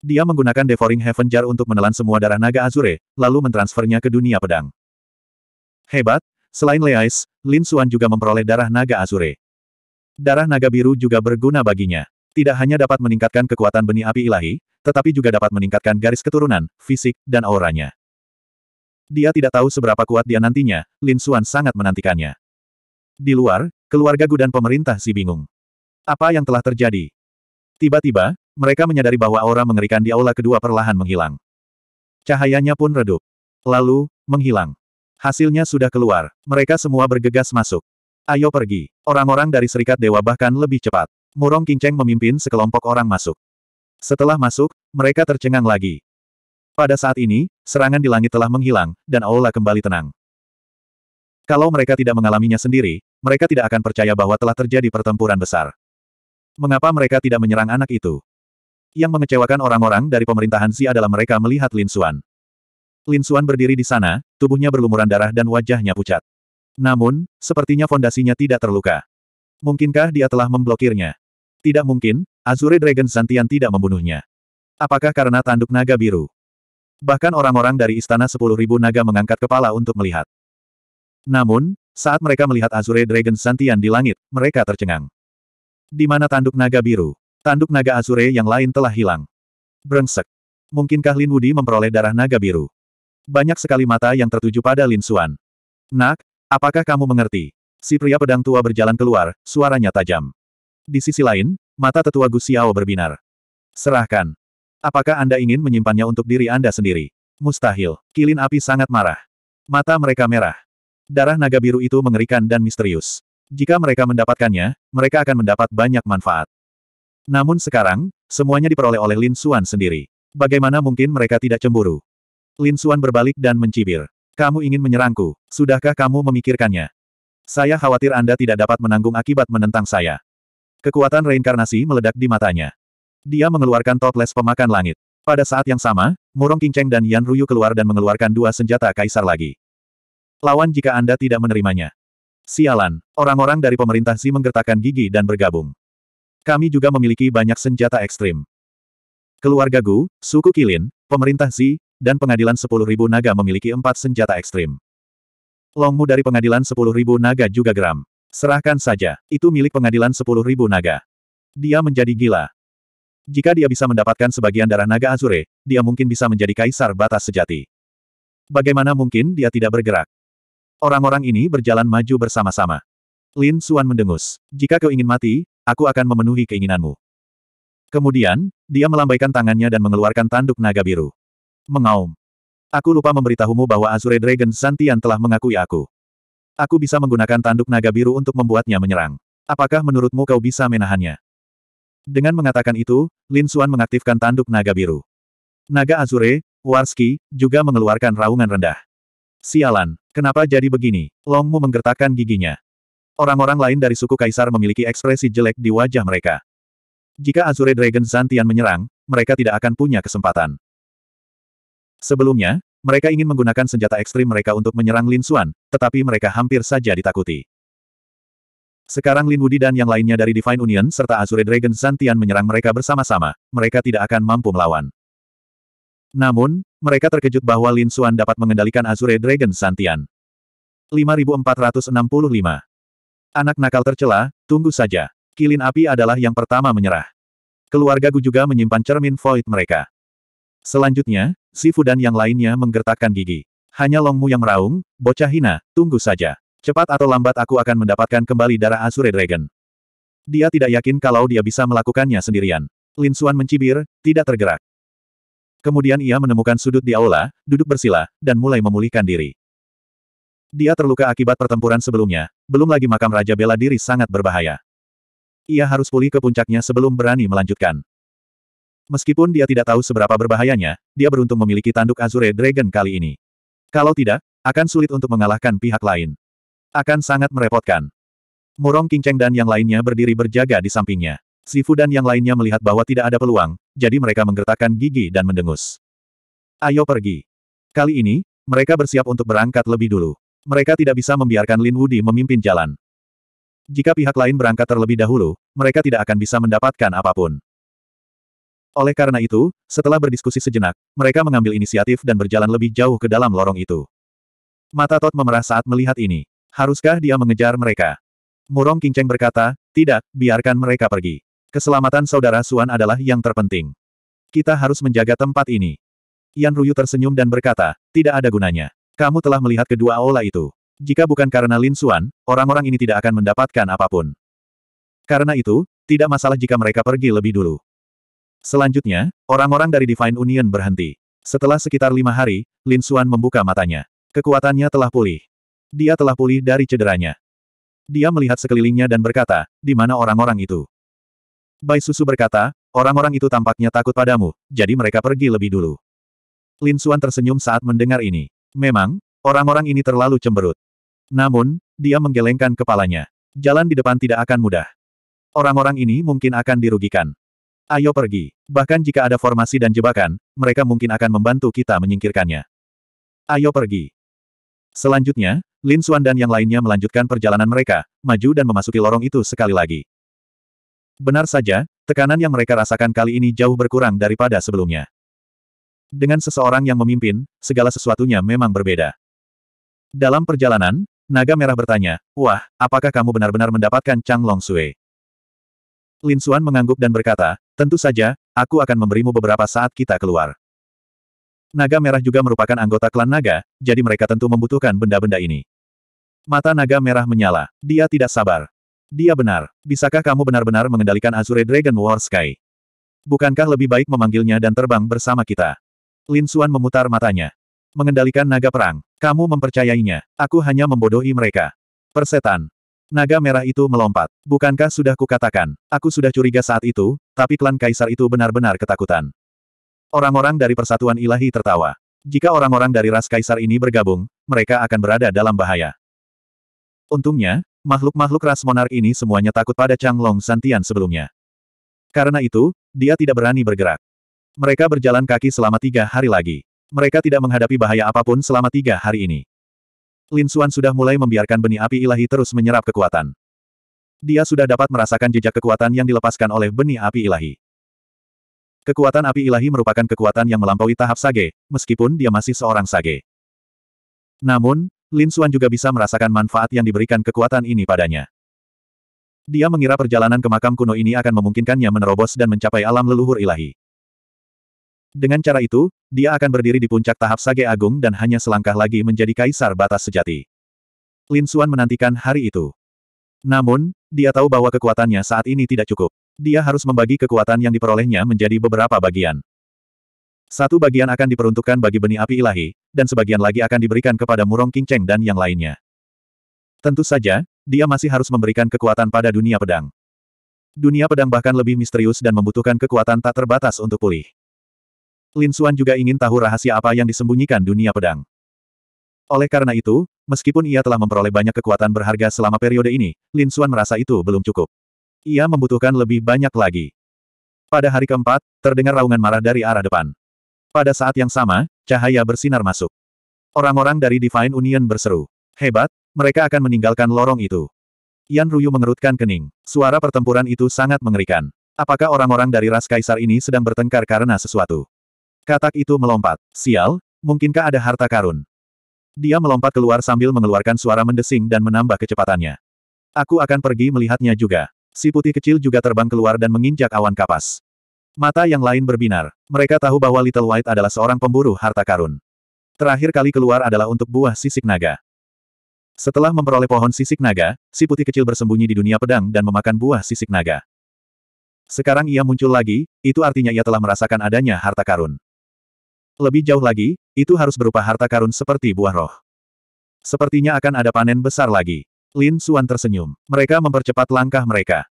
Dia menggunakan Devouring Heaven Jar untuk menelan semua darah naga Azure, lalu mentransfernya ke dunia pedang. Hebat, selain Leais, Lin Xuan juga memperoleh darah naga Azure. Darah naga biru juga berguna baginya. Tidak hanya dapat meningkatkan kekuatan benih api ilahi, tetapi juga dapat meningkatkan garis keturunan, fisik, dan auranya. Dia tidak tahu seberapa kuat dia nantinya, Lin Xuan sangat menantikannya. Di luar, keluarga Gu dan pemerintah si bingung. Apa yang telah terjadi? Tiba-tiba, mereka menyadari bahwa aura mengerikan di aula kedua perlahan menghilang. Cahayanya pun redup. Lalu, menghilang. Hasilnya sudah keluar. Mereka semua bergegas masuk. Ayo pergi. Orang-orang dari Serikat Dewa bahkan lebih cepat. Murong Kinceng memimpin sekelompok orang masuk. Setelah masuk, mereka tercengang lagi. Pada saat ini, serangan di langit telah menghilang, dan aula kembali tenang. Kalau mereka tidak mengalaminya sendiri, mereka tidak akan percaya bahwa telah terjadi pertempuran besar. Mengapa mereka tidak menyerang anak itu? Yang mengecewakan orang-orang dari pemerintahan Xi adalah mereka melihat Lin Xuan. Lin Xuan berdiri di sana, tubuhnya berlumuran darah dan wajahnya pucat. Namun, sepertinya fondasinya tidak terluka. Mungkinkah dia telah memblokirnya? Tidak mungkin, Azure Dragon Santian tidak membunuhnya. Apakah karena tanduk naga biru? Bahkan orang-orang dari istana 10.000 naga mengangkat kepala untuk melihat. Namun, saat mereka melihat Azure Dragon Santian di langit, mereka tercengang. Di mana tanduk naga biru? Tanduk naga Azure yang lain telah hilang. Brengsek. Mungkinkah Lin Wudi memperoleh darah naga biru? Banyak sekali mata yang tertuju pada Lin Xuan. Nak, apakah kamu mengerti? Si pria pedang tua berjalan keluar, suaranya tajam. Di sisi lain, mata tetua Gu Xiao berbinar. Serahkan. Apakah Anda ingin menyimpannya untuk diri Anda sendiri? Mustahil. Kilin api sangat marah. Mata mereka merah. Darah naga biru itu mengerikan dan misterius. Jika mereka mendapatkannya, mereka akan mendapat banyak manfaat. Namun sekarang, semuanya diperoleh oleh Lin Xuan sendiri. Bagaimana mungkin mereka tidak cemburu? Lin Xuan berbalik dan mencibir. Kamu ingin menyerangku, sudahkah kamu memikirkannya? Saya khawatir Anda tidak dapat menanggung akibat menentang saya. Kekuatan reinkarnasi meledak di matanya. Dia mengeluarkan toples pemakan langit. Pada saat yang sama, Murong Kinceng dan Yan Ruyu keluar dan mengeluarkan dua senjata kaisar lagi. Lawan jika Anda tidak menerimanya. Sialan, orang-orang dari pemerintah Si menggertakkan gigi dan bergabung. Kami juga memiliki banyak senjata ekstrim. Keluarga Gu, suku Kilin, pemerintah Zi, dan pengadilan 10.000 naga memiliki empat senjata ekstrim. Longmu dari pengadilan 10.000 naga juga geram. Serahkan saja, itu milik pengadilan 10.000 naga. Dia menjadi gila. Jika dia bisa mendapatkan sebagian darah naga Azure, dia mungkin bisa menjadi kaisar batas sejati. Bagaimana mungkin dia tidak bergerak? Orang-orang ini berjalan maju bersama-sama. Lin Suan mendengus. Jika kau ingin mati, aku akan memenuhi keinginanmu. Kemudian, dia melambaikan tangannya dan mengeluarkan tanduk naga biru. Mengaum. Aku lupa memberitahumu bahwa Azure Dragon Santian telah mengakui aku. Aku bisa menggunakan tanduk naga biru untuk membuatnya menyerang. Apakah menurutmu kau bisa menahannya? Dengan mengatakan itu, Lin Suan mengaktifkan tanduk naga biru. Naga Azure, Warski, juga mengeluarkan raungan rendah. Sialan, kenapa jadi begini? Longmu menggertakkan giginya. Orang-orang lain dari suku Kaisar memiliki ekspresi jelek di wajah mereka. Jika Azure Dragon Zantian menyerang, mereka tidak akan punya kesempatan. Sebelumnya, mereka ingin menggunakan senjata ekstrim mereka untuk menyerang Lin Xuan, tetapi mereka hampir saja ditakuti. Sekarang Lin Wudi dan yang lainnya dari Divine Union serta Azure Dragon Zantian menyerang mereka bersama-sama, mereka tidak akan mampu melawan. Namun, mereka terkejut bahwa Lin Xuan dapat mengendalikan Azure Dragon Zantian. 5465 Anak nakal tercela, tunggu saja. Kilin api adalah yang pertama menyerah. Keluarga Gu juga menyimpan cermin void mereka. Selanjutnya, Sifu dan yang lainnya menggertakkan gigi. Hanya Longmu yang meraung, bocah hina, tunggu saja. Cepat atau lambat aku akan mendapatkan kembali darah Azure Dragon. Dia tidak yakin kalau dia bisa melakukannya sendirian. Lin Xuan mencibir, tidak tergerak. Kemudian ia menemukan sudut di aula, duduk bersila, dan mulai memulihkan diri. Dia terluka akibat pertempuran sebelumnya, belum lagi makam Raja Bela Diri sangat berbahaya. Ia harus pulih ke puncaknya sebelum berani melanjutkan. Meskipun dia tidak tahu seberapa berbahayanya, dia beruntung memiliki tanduk Azure Dragon kali ini. Kalau tidak, akan sulit untuk mengalahkan pihak lain. Akan sangat merepotkan. Murong Cheng dan yang lainnya berdiri berjaga di sampingnya. Sifu dan yang lainnya melihat bahwa tidak ada peluang, jadi mereka menggertakkan gigi dan mendengus. Ayo pergi. Kali ini, mereka bersiap untuk berangkat lebih dulu. Mereka tidak bisa membiarkan Lin Wudi memimpin jalan. Jika pihak lain berangkat terlebih dahulu, mereka tidak akan bisa mendapatkan apapun. Oleh karena itu, setelah berdiskusi sejenak, mereka mengambil inisiatif dan berjalan lebih jauh ke dalam lorong itu. Mata Tot memerah saat melihat ini. Haruskah dia mengejar mereka? Murong Kinceng berkata, tidak, biarkan mereka pergi. Keselamatan saudara Suan adalah yang terpenting. Kita harus menjaga tempat ini. Yan Ruyu tersenyum dan berkata, tidak ada gunanya. Kamu telah melihat kedua aula itu. Jika bukan karena Lin Suan, orang-orang ini tidak akan mendapatkan apapun. Karena itu, tidak masalah jika mereka pergi lebih dulu. Selanjutnya, orang-orang dari Divine Union berhenti. Setelah sekitar lima hari, Lin Suan membuka matanya. Kekuatannya telah pulih. Dia telah pulih dari cederanya. Dia melihat sekelilingnya dan berkata, di mana orang-orang itu? Bai Susu berkata, orang-orang itu tampaknya takut padamu, jadi mereka pergi lebih dulu. Lin Suan tersenyum saat mendengar ini. Memang, orang-orang ini terlalu cemberut. Namun, dia menggelengkan kepalanya. Jalan di depan tidak akan mudah. Orang-orang ini mungkin akan dirugikan. Ayo pergi. Bahkan jika ada formasi dan jebakan, mereka mungkin akan membantu kita menyingkirkannya. Ayo pergi. Selanjutnya, Lin Xuan dan yang lainnya melanjutkan perjalanan mereka, maju dan memasuki lorong itu sekali lagi. Benar saja, tekanan yang mereka rasakan kali ini jauh berkurang daripada sebelumnya. Dengan seseorang yang memimpin, segala sesuatunya memang berbeda. Dalam perjalanan, naga merah bertanya, Wah, apakah kamu benar-benar mendapatkan Chang Long Sui? Lin Xuan mengangguk dan berkata, Tentu saja, aku akan memberimu beberapa saat kita keluar. Naga merah juga merupakan anggota klan naga, jadi mereka tentu membutuhkan benda-benda ini. Mata naga merah menyala. Dia tidak sabar. Dia benar. Bisakah kamu benar-benar mengendalikan Azure Dragon War Sky? Bukankah lebih baik memanggilnya dan terbang bersama kita? Lin Suan memutar matanya. Mengendalikan naga perang. Kamu mempercayainya. Aku hanya membodohi mereka. Persetan. Naga merah itu melompat. Bukankah sudah kukatakan, aku sudah curiga saat itu, tapi klan kaisar itu benar-benar ketakutan. Orang-orang dari persatuan ilahi tertawa. Jika orang-orang dari ras kaisar ini bergabung, mereka akan berada dalam bahaya. Untungnya, makhluk-makhluk ras monark ini semuanya takut pada Chang Long Santian sebelumnya. Karena itu, dia tidak berani bergerak. Mereka berjalan kaki selama tiga hari lagi. Mereka tidak menghadapi bahaya apapun selama tiga hari ini. Lin Xuan sudah mulai membiarkan benih api ilahi terus menyerap kekuatan. Dia sudah dapat merasakan jejak kekuatan yang dilepaskan oleh benih api ilahi. Kekuatan api ilahi merupakan kekuatan yang melampaui tahap sage, meskipun dia masih seorang sage. Namun, Lin Xuan juga bisa merasakan manfaat yang diberikan kekuatan ini padanya. Dia mengira perjalanan ke makam kuno ini akan memungkinkannya menerobos dan mencapai alam leluhur ilahi. Dengan cara itu, dia akan berdiri di puncak tahap Sage Agung dan hanya selangkah lagi menjadi kaisar batas sejati. Lin Xuan menantikan hari itu. Namun, dia tahu bahwa kekuatannya saat ini tidak cukup. Dia harus membagi kekuatan yang diperolehnya menjadi beberapa bagian. Satu bagian akan diperuntukkan bagi benih api ilahi, dan sebagian lagi akan diberikan kepada Murong King Cheng dan yang lainnya. Tentu saja, dia masih harus memberikan kekuatan pada dunia pedang. Dunia pedang bahkan lebih misterius dan membutuhkan kekuatan tak terbatas untuk pulih. Lin Xuan juga ingin tahu rahasia apa yang disembunyikan dunia pedang. Oleh karena itu, meskipun ia telah memperoleh banyak kekuatan berharga selama periode ini, Lin Xuan merasa itu belum cukup. Ia membutuhkan lebih banyak lagi. Pada hari keempat, terdengar raungan marah dari arah depan. Pada saat yang sama, cahaya bersinar masuk. Orang-orang dari Divine Union berseru. Hebat, mereka akan meninggalkan lorong itu. Yan Ruyu mengerutkan kening. Suara pertempuran itu sangat mengerikan. Apakah orang-orang dari ras kaisar ini sedang bertengkar karena sesuatu? Katak itu melompat. Sial, mungkinkah ada harta karun? Dia melompat keluar sambil mengeluarkan suara mendesing dan menambah kecepatannya. Aku akan pergi melihatnya juga. Si putih kecil juga terbang keluar dan menginjak awan kapas. Mata yang lain berbinar. Mereka tahu bahwa Little White adalah seorang pemburu harta karun. Terakhir kali keluar adalah untuk buah sisik naga. Setelah memperoleh pohon sisik naga, si putih kecil bersembunyi di dunia pedang dan memakan buah sisik naga. Sekarang ia muncul lagi, itu artinya ia telah merasakan adanya harta karun. Lebih jauh lagi, itu harus berupa harta karun seperti buah roh. Sepertinya akan ada panen besar lagi. Lin Suan tersenyum. Mereka mempercepat langkah mereka.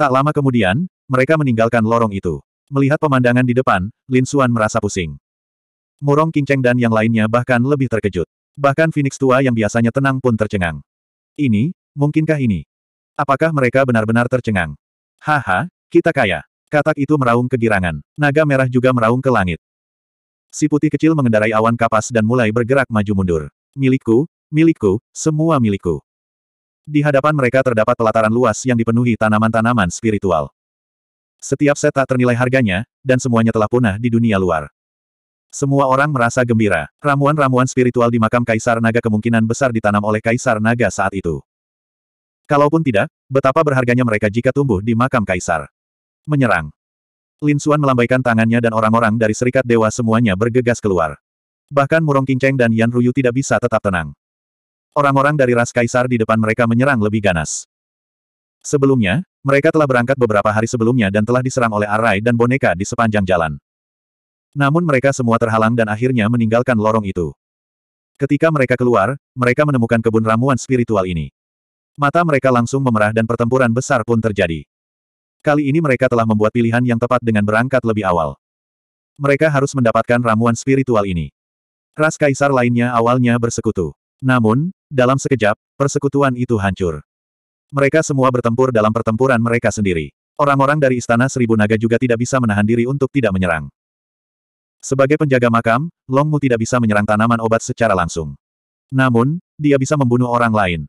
Tak lama kemudian, mereka meninggalkan lorong itu. Melihat pemandangan di depan, Lin Suan merasa pusing. Murong Kinceng dan yang lainnya bahkan lebih terkejut. Bahkan Phoenix tua yang biasanya tenang pun tercengang. Ini, mungkinkah ini? Apakah mereka benar-benar tercengang? Haha, kita kaya. Katak itu meraung kegirangan. Naga merah juga meraung ke langit. Si putih kecil mengendarai awan kapas dan mulai bergerak maju mundur. Milikku, milikku, semua milikku. Di hadapan mereka terdapat pelataran luas yang dipenuhi tanaman-tanaman spiritual. Setiap set tak ternilai harganya, dan semuanya telah punah di dunia luar. Semua orang merasa gembira. Ramuan-ramuan spiritual di makam Kaisar Naga kemungkinan besar ditanam oleh Kaisar Naga saat itu. Kalaupun tidak, betapa berharganya mereka jika tumbuh di makam Kaisar. Menyerang. Lin Suan melambaikan tangannya dan orang-orang dari Serikat Dewa semuanya bergegas keluar. Bahkan Murong Kinceng dan Yan Ruyu tidak bisa tetap tenang. Orang-orang dari ras kaisar di depan mereka menyerang lebih ganas. Sebelumnya, mereka telah berangkat beberapa hari sebelumnya dan telah diserang oleh arai dan boneka di sepanjang jalan. Namun mereka semua terhalang dan akhirnya meninggalkan lorong itu. Ketika mereka keluar, mereka menemukan kebun ramuan spiritual ini. Mata mereka langsung memerah dan pertempuran besar pun terjadi. Kali ini mereka telah membuat pilihan yang tepat dengan berangkat lebih awal. Mereka harus mendapatkan ramuan spiritual ini. Ras kaisar lainnya awalnya bersekutu. Namun, dalam sekejap, persekutuan itu hancur. Mereka semua bertempur dalam pertempuran mereka sendiri. Orang-orang dari Istana Seribu Naga juga tidak bisa menahan diri untuk tidak menyerang. Sebagai penjaga makam, Longmu tidak bisa menyerang tanaman obat secara langsung. Namun, dia bisa membunuh orang lain.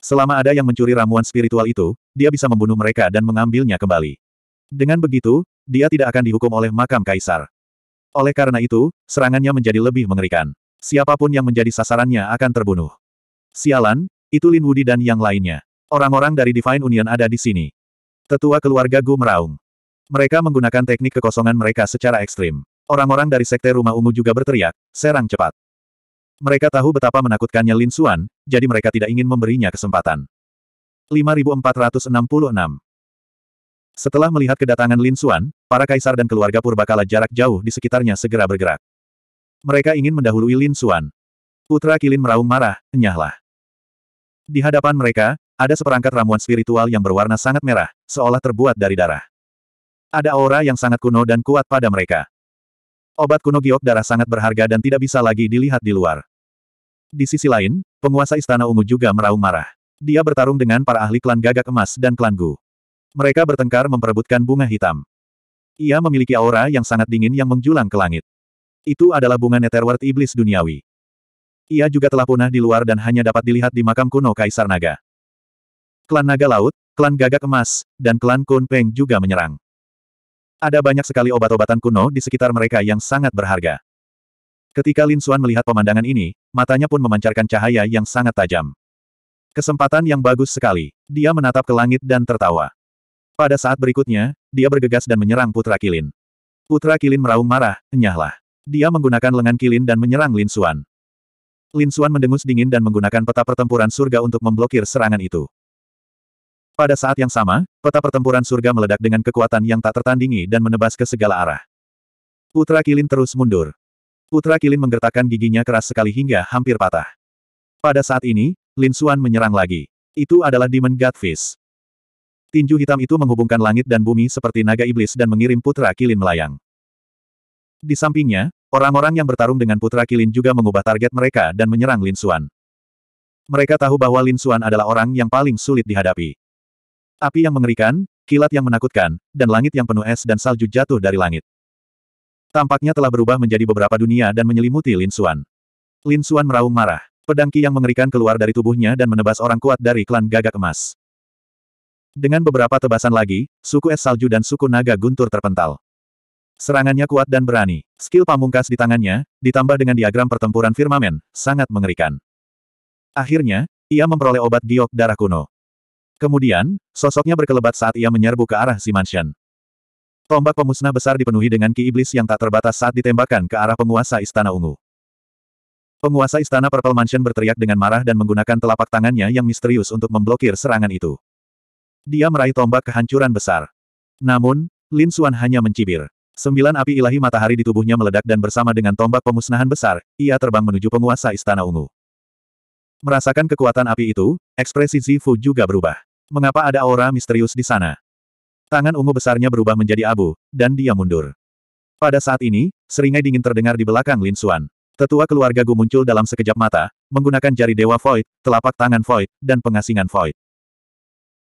Selama ada yang mencuri ramuan spiritual itu, dia bisa membunuh mereka dan mengambilnya kembali. Dengan begitu, dia tidak akan dihukum oleh makam kaisar. Oleh karena itu, serangannya menjadi lebih mengerikan. Siapapun yang menjadi sasarannya akan terbunuh. Sialan, itu Lin Wudi dan yang lainnya. Orang-orang dari Divine Union ada di sini. Tetua keluarga Gu meraung. Mereka menggunakan teknik kekosongan mereka secara ekstrim. Orang-orang dari Sekte Rumah Ungu juga berteriak, serang cepat. Mereka tahu betapa menakutkannya Lin Xuan, jadi mereka tidak ingin memberinya kesempatan. 5466. Setelah melihat kedatangan Lin Xuan, para kaisar dan keluarga purbakala jarak jauh di sekitarnya segera bergerak. Mereka ingin mendahului Lin Xuan. Putra Kilin meraung marah, enyahlah. Di hadapan mereka, ada seperangkat ramuan spiritual yang berwarna sangat merah, seolah terbuat dari darah. Ada aura yang sangat kuno dan kuat pada mereka. Obat kuno giok darah sangat berharga dan tidak bisa lagi dilihat di luar. Di sisi lain, penguasa Istana Ungu juga meraung marah. Dia bertarung dengan para ahli klan gagak emas dan klan Gu. Mereka bertengkar memperebutkan bunga hitam. Ia memiliki aura yang sangat dingin yang menjulang ke langit. Itu adalah bunga Netherworld Iblis Duniawi. Ia juga telah punah di luar dan hanya dapat dilihat di makam kuno Kaisar Naga. Klan Naga Laut, klan Gagak Emas, dan klan Kun Peng juga menyerang. Ada banyak sekali obat-obatan kuno di sekitar mereka yang sangat berharga. Ketika Lin Xuan melihat pemandangan ini, matanya pun memancarkan cahaya yang sangat tajam. Kesempatan yang bagus sekali. Dia menatap ke langit dan tertawa. Pada saat berikutnya, dia bergegas dan menyerang Putra Kilin. Putra Kilin meraung marah, enyahlah. Dia menggunakan lengan Kilin dan menyerang Lin Suan. Lin Suan mendengus dingin dan menggunakan peta pertempuran surga untuk memblokir serangan itu. Pada saat yang sama, peta pertempuran surga meledak dengan kekuatan yang tak tertandingi dan menebas ke segala arah. Putra Kilin terus mundur. Putra Kilin menggertakkan giginya keras sekali hingga hampir patah. Pada saat ini, Lin Xuan menyerang lagi. Itu adalah Demon Godfish. Tinju hitam itu menghubungkan langit dan bumi seperti naga iblis dan mengirim putra Kilin melayang. Di sampingnya, orang-orang yang bertarung dengan putra Kilin juga mengubah target mereka dan menyerang Lin Xuan. Mereka tahu bahwa Lin Xuan adalah orang yang paling sulit dihadapi. Api yang mengerikan, kilat yang menakutkan, dan langit yang penuh es dan salju jatuh dari langit. Tampaknya telah berubah menjadi beberapa dunia dan menyelimuti Lin Xuan. Lin Xuan meraung marah. Pedang Ki yang mengerikan keluar dari tubuhnya dan menebas orang kuat dari klan gagak emas. Dengan beberapa tebasan lagi, suku es salju dan suku naga guntur terpental. Serangannya kuat dan berani. Skill pamungkas di tangannya, ditambah dengan diagram pertempuran firmamen, sangat mengerikan. Akhirnya, ia memperoleh obat giok darah kuno. Kemudian, sosoknya berkelebat saat ia menyerbu ke arah si mansion. Tombak pemusnah besar dipenuhi dengan ki iblis yang tak terbatas saat ditembakkan ke arah penguasa istana ungu. Penguasa Istana Purple Mansion berteriak dengan marah dan menggunakan telapak tangannya yang misterius untuk memblokir serangan itu. Dia meraih tombak kehancuran besar. Namun, Lin Xuan hanya mencibir. Sembilan api ilahi matahari di tubuhnya meledak dan bersama dengan tombak pemusnahan besar, ia terbang menuju penguasa Istana Ungu. Merasakan kekuatan api itu, ekspresi Zifu juga berubah. Mengapa ada aura misterius di sana? Tangan ungu besarnya berubah menjadi abu, dan dia mundur. Pada saat ini, seringai dingin terdengar di belakang Lin Xuan. Tetua keluarga Gu muncul dalam sekejap mata, menggunakan jari Dewa Void, telapak tangan Void, dan pengasingan Void.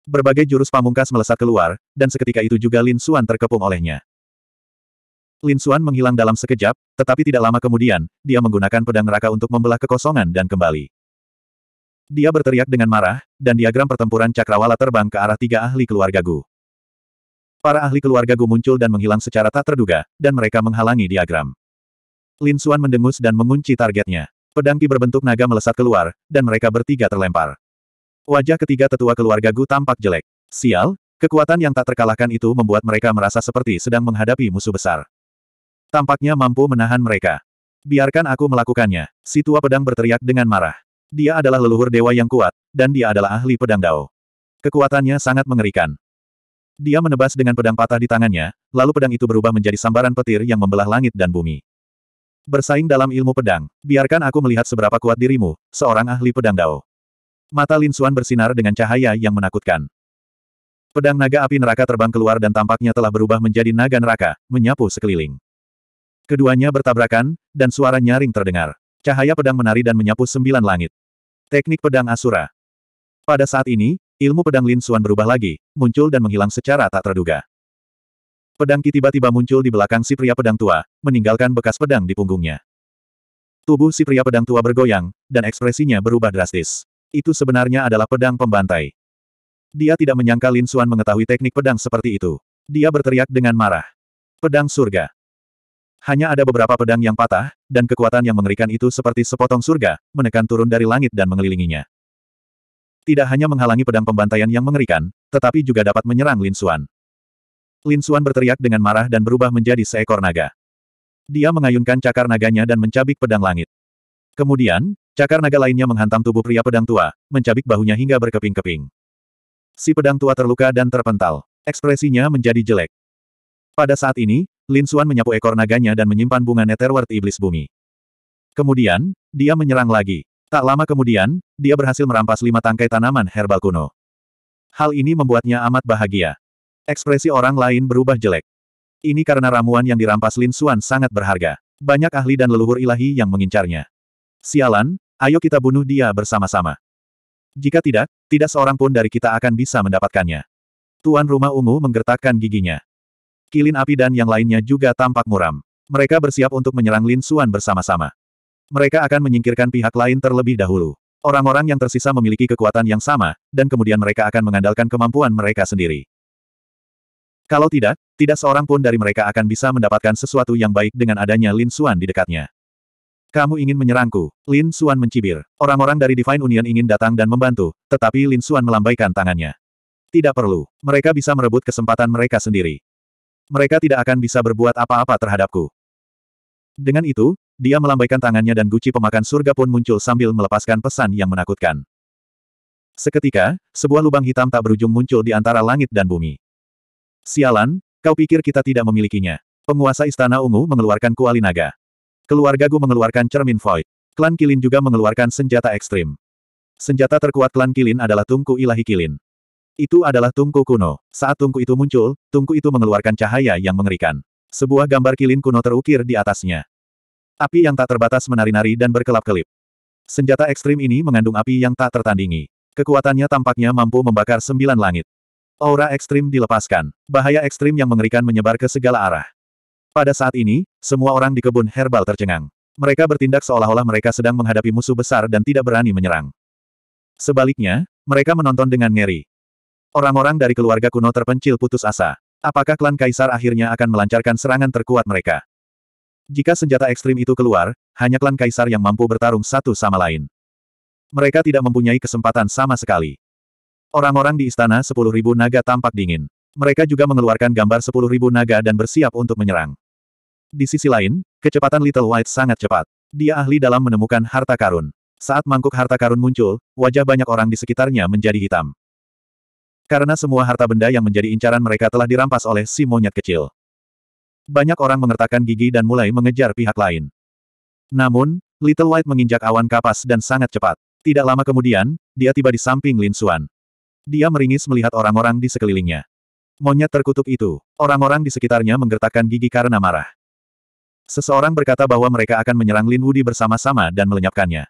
Berbagai jurus pamungkas melesat keluar, dan seketika itu juga Lin Xuan terkepung olehnya. Lin Xuan menghilang dalam sekejap, tetapi tidak lama kemudian, dia menggunakan pedang neraka untuk membelah kekosongan dan kembali. Dia berteriak dengan marah, dan diagram pertempuran cakrawala terbang ke arah tiga ahli keluarga Gu. Para ahli keluarga Gu muncul dan menghilang secara tak terduga, dan mereka menghalangi diagram. Lin Suan mendengus dan mengunci targetnya. Pedang Ki berbentuk naga melesat keluar, dan mereka bertiga terlempar. Wajah ketiga tetua keluarga Gu tampak jelek. Sial, kekuatan yang tak terkalahkan itu membuat mereka merasa seperti sedang menghadapi musuh besar. Tampaknya mampu menahan mereka. Biarkan aku melakukannya, si tua pedang berteriak dengan marah. Dia adalah leluhur dewa yang kuat, dan dia adalah ahli pedang dao. Kekuatannya sangat mengerikan. Dia menebas dengan pedang patah di tangannya, lalu pedang itu berubah menjadi sambaran petir yang membelah langit dan bumi. Bersaing dalam ilmu pedang, biarkan aku melihat seberapa kuat dirimu, seorang ahli pedang Dao. Mata Lin Xuan bersinar dengan cahaya yang menakutkan. Pedang naga api neraka terbang keluar dan tampaknya telah berubah menjadi naga neraka, menyapu sekeliling. Keduanya bertabrakan, dan suara nyaring terdengar. Cahaya pedang menari dan menyapu sembilan langit. Teknik pedang Asura. Pada saat ini, ilmu pedang Lin Xuan berubah lagi, muncul dan menghilang secara tak terduga. Pedang Ki tiba-tiba muncul di belakang si pria pedang tua, meninggalkan bekas pedang di punggungnya. Tubuh si pria pedang tua bergoyang, dan ekspresinya berubah drastis. Itu sebenarnya adalah pedang pembantai. Dia tidak menyangka Lin Xuan mengetahui teknik pedang seperti itu. Dia berteriak dengan marah. Pedang surga. Hanya ada beberapa pedang yang patah, dan kekuatan yang mengerikan itu seperti sepotong surga, menekan turun dari langit dan mengelilinginya. Tidak hanya menghalangi pedang pembantaian yang mengerikan, tetapi juga dapat menyerang Lin Xuan. Lin Suan berteriak dengan marah dan berubah menjadi seekor naga. Dia mengayunkan cakar naganya dan mencabik pedang langit. Kemudian, cakar naga lainnya menghantam tubuh pria pedang tua, mencabik bahunya hingga berkeping-keping. Si pedang tua terluka dan terpental. Ekspresinya menjadi jelek. Pada saat ini, Lin Suan menyapu ekor naganya dan menyimpan bunga Netherward Iblis Bumi. Kemudian, dia menyerang lagi. Tak lama kemudian, dia berhasil merampas lima tangkai tanaman herbal kuno. Hal ini membuatnya amat bahagia. Ekspresi orang lain berubah jelek. Ini karena ramuan yang dirampas Lin Xuan sangat berharga. Banyak ahli dan leluhur ilahi yang mengincarnya. Sialan, ayo kita bunuh dia bersama-sama. Jika tidak, tidak seorang pun dari kita akan bisa mendapatkannya. Tuan rumah ungu menggertakkan giginya. Kilin api dan yang lainnya juga tampak muram. Mereka bersiap untuk menyerang Lin Xuan bersama-sama. Mereka akan menyingkirkan pihak lain terlebih dahulu. Orang-orang yang tersisa memiliki kekuatan yang sama, dan kemudian mereka akan mengandalkan kemampuan mereka sendiri. Kalau tidak, tidak seorang pun dari mereka akan bisa mendapatkan sesuatu yang baik dengan adanya Lin Xuan di dekatnya. Kamu ingin menyerangku, Lin Xuan mencibir. Orang-orang dari Divine Union ingin datang dan membantu, tetapi Lin Xuan melambaikan tangannya. Tidak perlu, mereka bisa merebut kesempatan mereka sendiri. Mereka tidak akan bisa berbuat apa-apa terhadapku. Dengan itu, dia melambaikan tangannya dan guci pemakan surga pun muncul sambil melepaskan pesan yang menakutkan. Seketika, sebuah lubang hitam tak berujung muncul di antara langit dan bumi. Sialan, kau pikir kita tidak memilikinya. Penguasa Istana Ungu mengeluarkan kuali naga. Keluarga Gu mengeluarkan cermin void. Klan Kilin juga mengeluarkan senjata ekstrim. Senjata terkuat klan Kilin adalah tungku ilahi Kilin. Itu adalah tungku kuno. Saat tungku itu muncul, tungku itu mengeluarkan cahaya yang mengerikan. Sebuah gambar Kilin kuno terukir di atasnya. Api yang tak terbatas menari-nari dan berkelap-kelip. Senjata ekstrim ini mengandung api yang tak tertandingi. Kekuatannya tampaknya mampu membakar sembilan langit. Aura ekstrim dilepaskan. Bahaya ekstrim yang mengerikan menyebar ke segala arah. Pada saat ini, semua orang di kebun herbal tercengang. Mereka bertindak seolah-olah mereka sedang menghadapi musuh besar dan tidak berani menyerang. Sebaliknya, mereka menonton dengan ngeri. Orang-orang dari keluarga kuno terpencil putus asa. Apakah klan Kaisar akhirnya akan melancarkan serangan terkuat mereka? Jika senjata ekstrim itu keluar, hanya klan Kaisar yang mampu bertarung satu sama lain. Mereka tidak mempunyai kesempatan sama sekali. Orang-orang di istana sepuluh ribu naga tampak dingin. Mereka juga mengeluarkan gambar sepuluh ribu naga dan bersiap untuk menyerang. Di sisi lain, kecepatan Little White sangat cepat. Dia ahli dalam menemukan harta karun. Saat mangkuk harta karun muncul, wajah banyak orang di sekitarnya menjadi hitam. Karena semua harta benda yang menjadi incaran mereka telah dirampas oleh si monyet kecil. Banyak orang mengertakkan gigi dan mulai mengejar pihak lain. Namun, Little White menginjak awan kapas dan sangat cepat. Tidak lama kemudian, dia tiba di samping Lin Xuan. Dia meringis melihat orang-orang di sekelilingnya. Monyet terkutuk itu, orang-orang di sekitarnya menggertakkan gigi karena marah. Seseorang berkata bahwa mereka akan menyerang Lin Wudi bersama-sama dan melenyapkannya.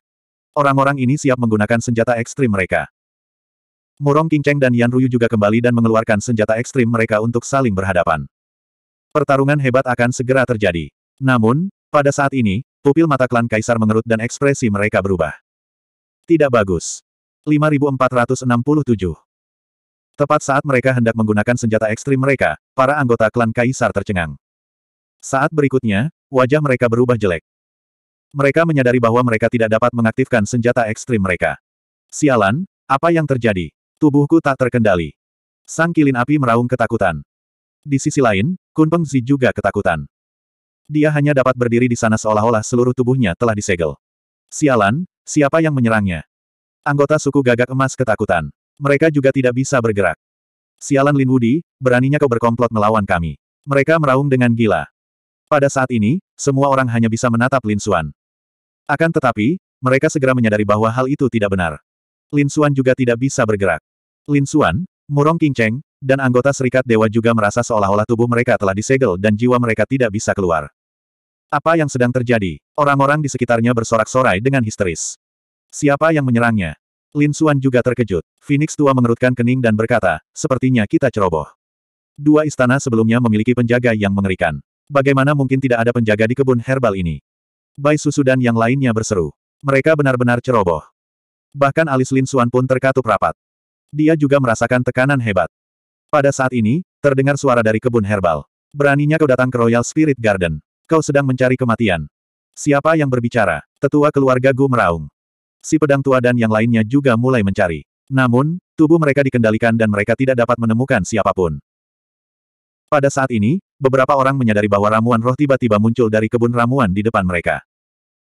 Orang-orang ini siap menggunakan senjata ekstrim mereka. Murong Qingcheng dan Yan Ruyu juga kembali dan mengeluarkan senjata ekstrim mereka untuk saling berhadapan. Pertarungan hebat akan segera terjadi. Namun, pada saat ini, pupil mata klan Kaisar mengerut dan ekspresi mereka berubah. Tidak bagus. 5467. Tepat saat mereka hendak menggunakan senjata ekstrim mereka, para anggota klan Kaisar tercengang. Saat berikutnya, wajah mereka berubah jelek. Mereka menyadari bahwa mereka tidak dapat mengaktifkan senjata ekstrim mereka. Sialan, apa yang terjadi? Tubuhku tak terkendali. Sang kilin api meraung ketakutan. Di sisi lain, Kunpeng Zi juga ketakutan. Dia hanya dapat berdiri di sana seolah-olah seluruh tubuhnya telah disegel. Sialan, siapa yang menyerangnya? Anggota suku gagak emas ketakutan. Mereka juga tidak bisa bergerak. Sialan Lin Wudi, beraninya kau berkomplot melawan kami. Mereka meraung dengan gila. Pada saat ini, semua orang hanya bisa menatap Lin Xuan. Akan tetapi, mereka segera menyadari bahwa hal itu tidak benar. Lin Xuan juga tidak bisa bergerak. Lin Xuan, Murong King Cheng, dan anggota Serikat Dewa juga merasa seolah-olah tubuh mereka telah disegel dan jiwa mereka tidak bisa keluar. Apa yang sedang terjadi? Orang-orang di sekitarnya bersorak-sorai dengan histeris. Siapa yang menyerangnya? Lin Xuan juga terkejut. Phoenix tua mengerutkan kening dan berkata, sepertinya kita ceroboh. Dua istana sebelumnya memiliki penjaga yang mengerikan. Bagaimana mungkin tidak ada penjaga di kebun herbal ini? Bai Susu dan yang lainnya berseru. Mereka benar-benar ceroboh. Bahkan alis Lin Xuan pun terkatup rapat. Dia juga merasakan tekanan hebat. Pada saat ini, terdengar suara dari kebun herbal. Beraninya kau datang ke Royal Spirit Garden. Kau sedang mencari kematian. Siapa yang berbicara? Tetua keluarga Gu meraung. Si pedang tua dan yang lainnya juga mulai mencari. Namun, tubuh mereka dikendalikan dan mereka tidak dapat menemukan siapapun. Pada saat ini, beberapa orang menyadari bahwa ramuan roh tiba-tiba muncul dari kebun ramuan di depan mereka.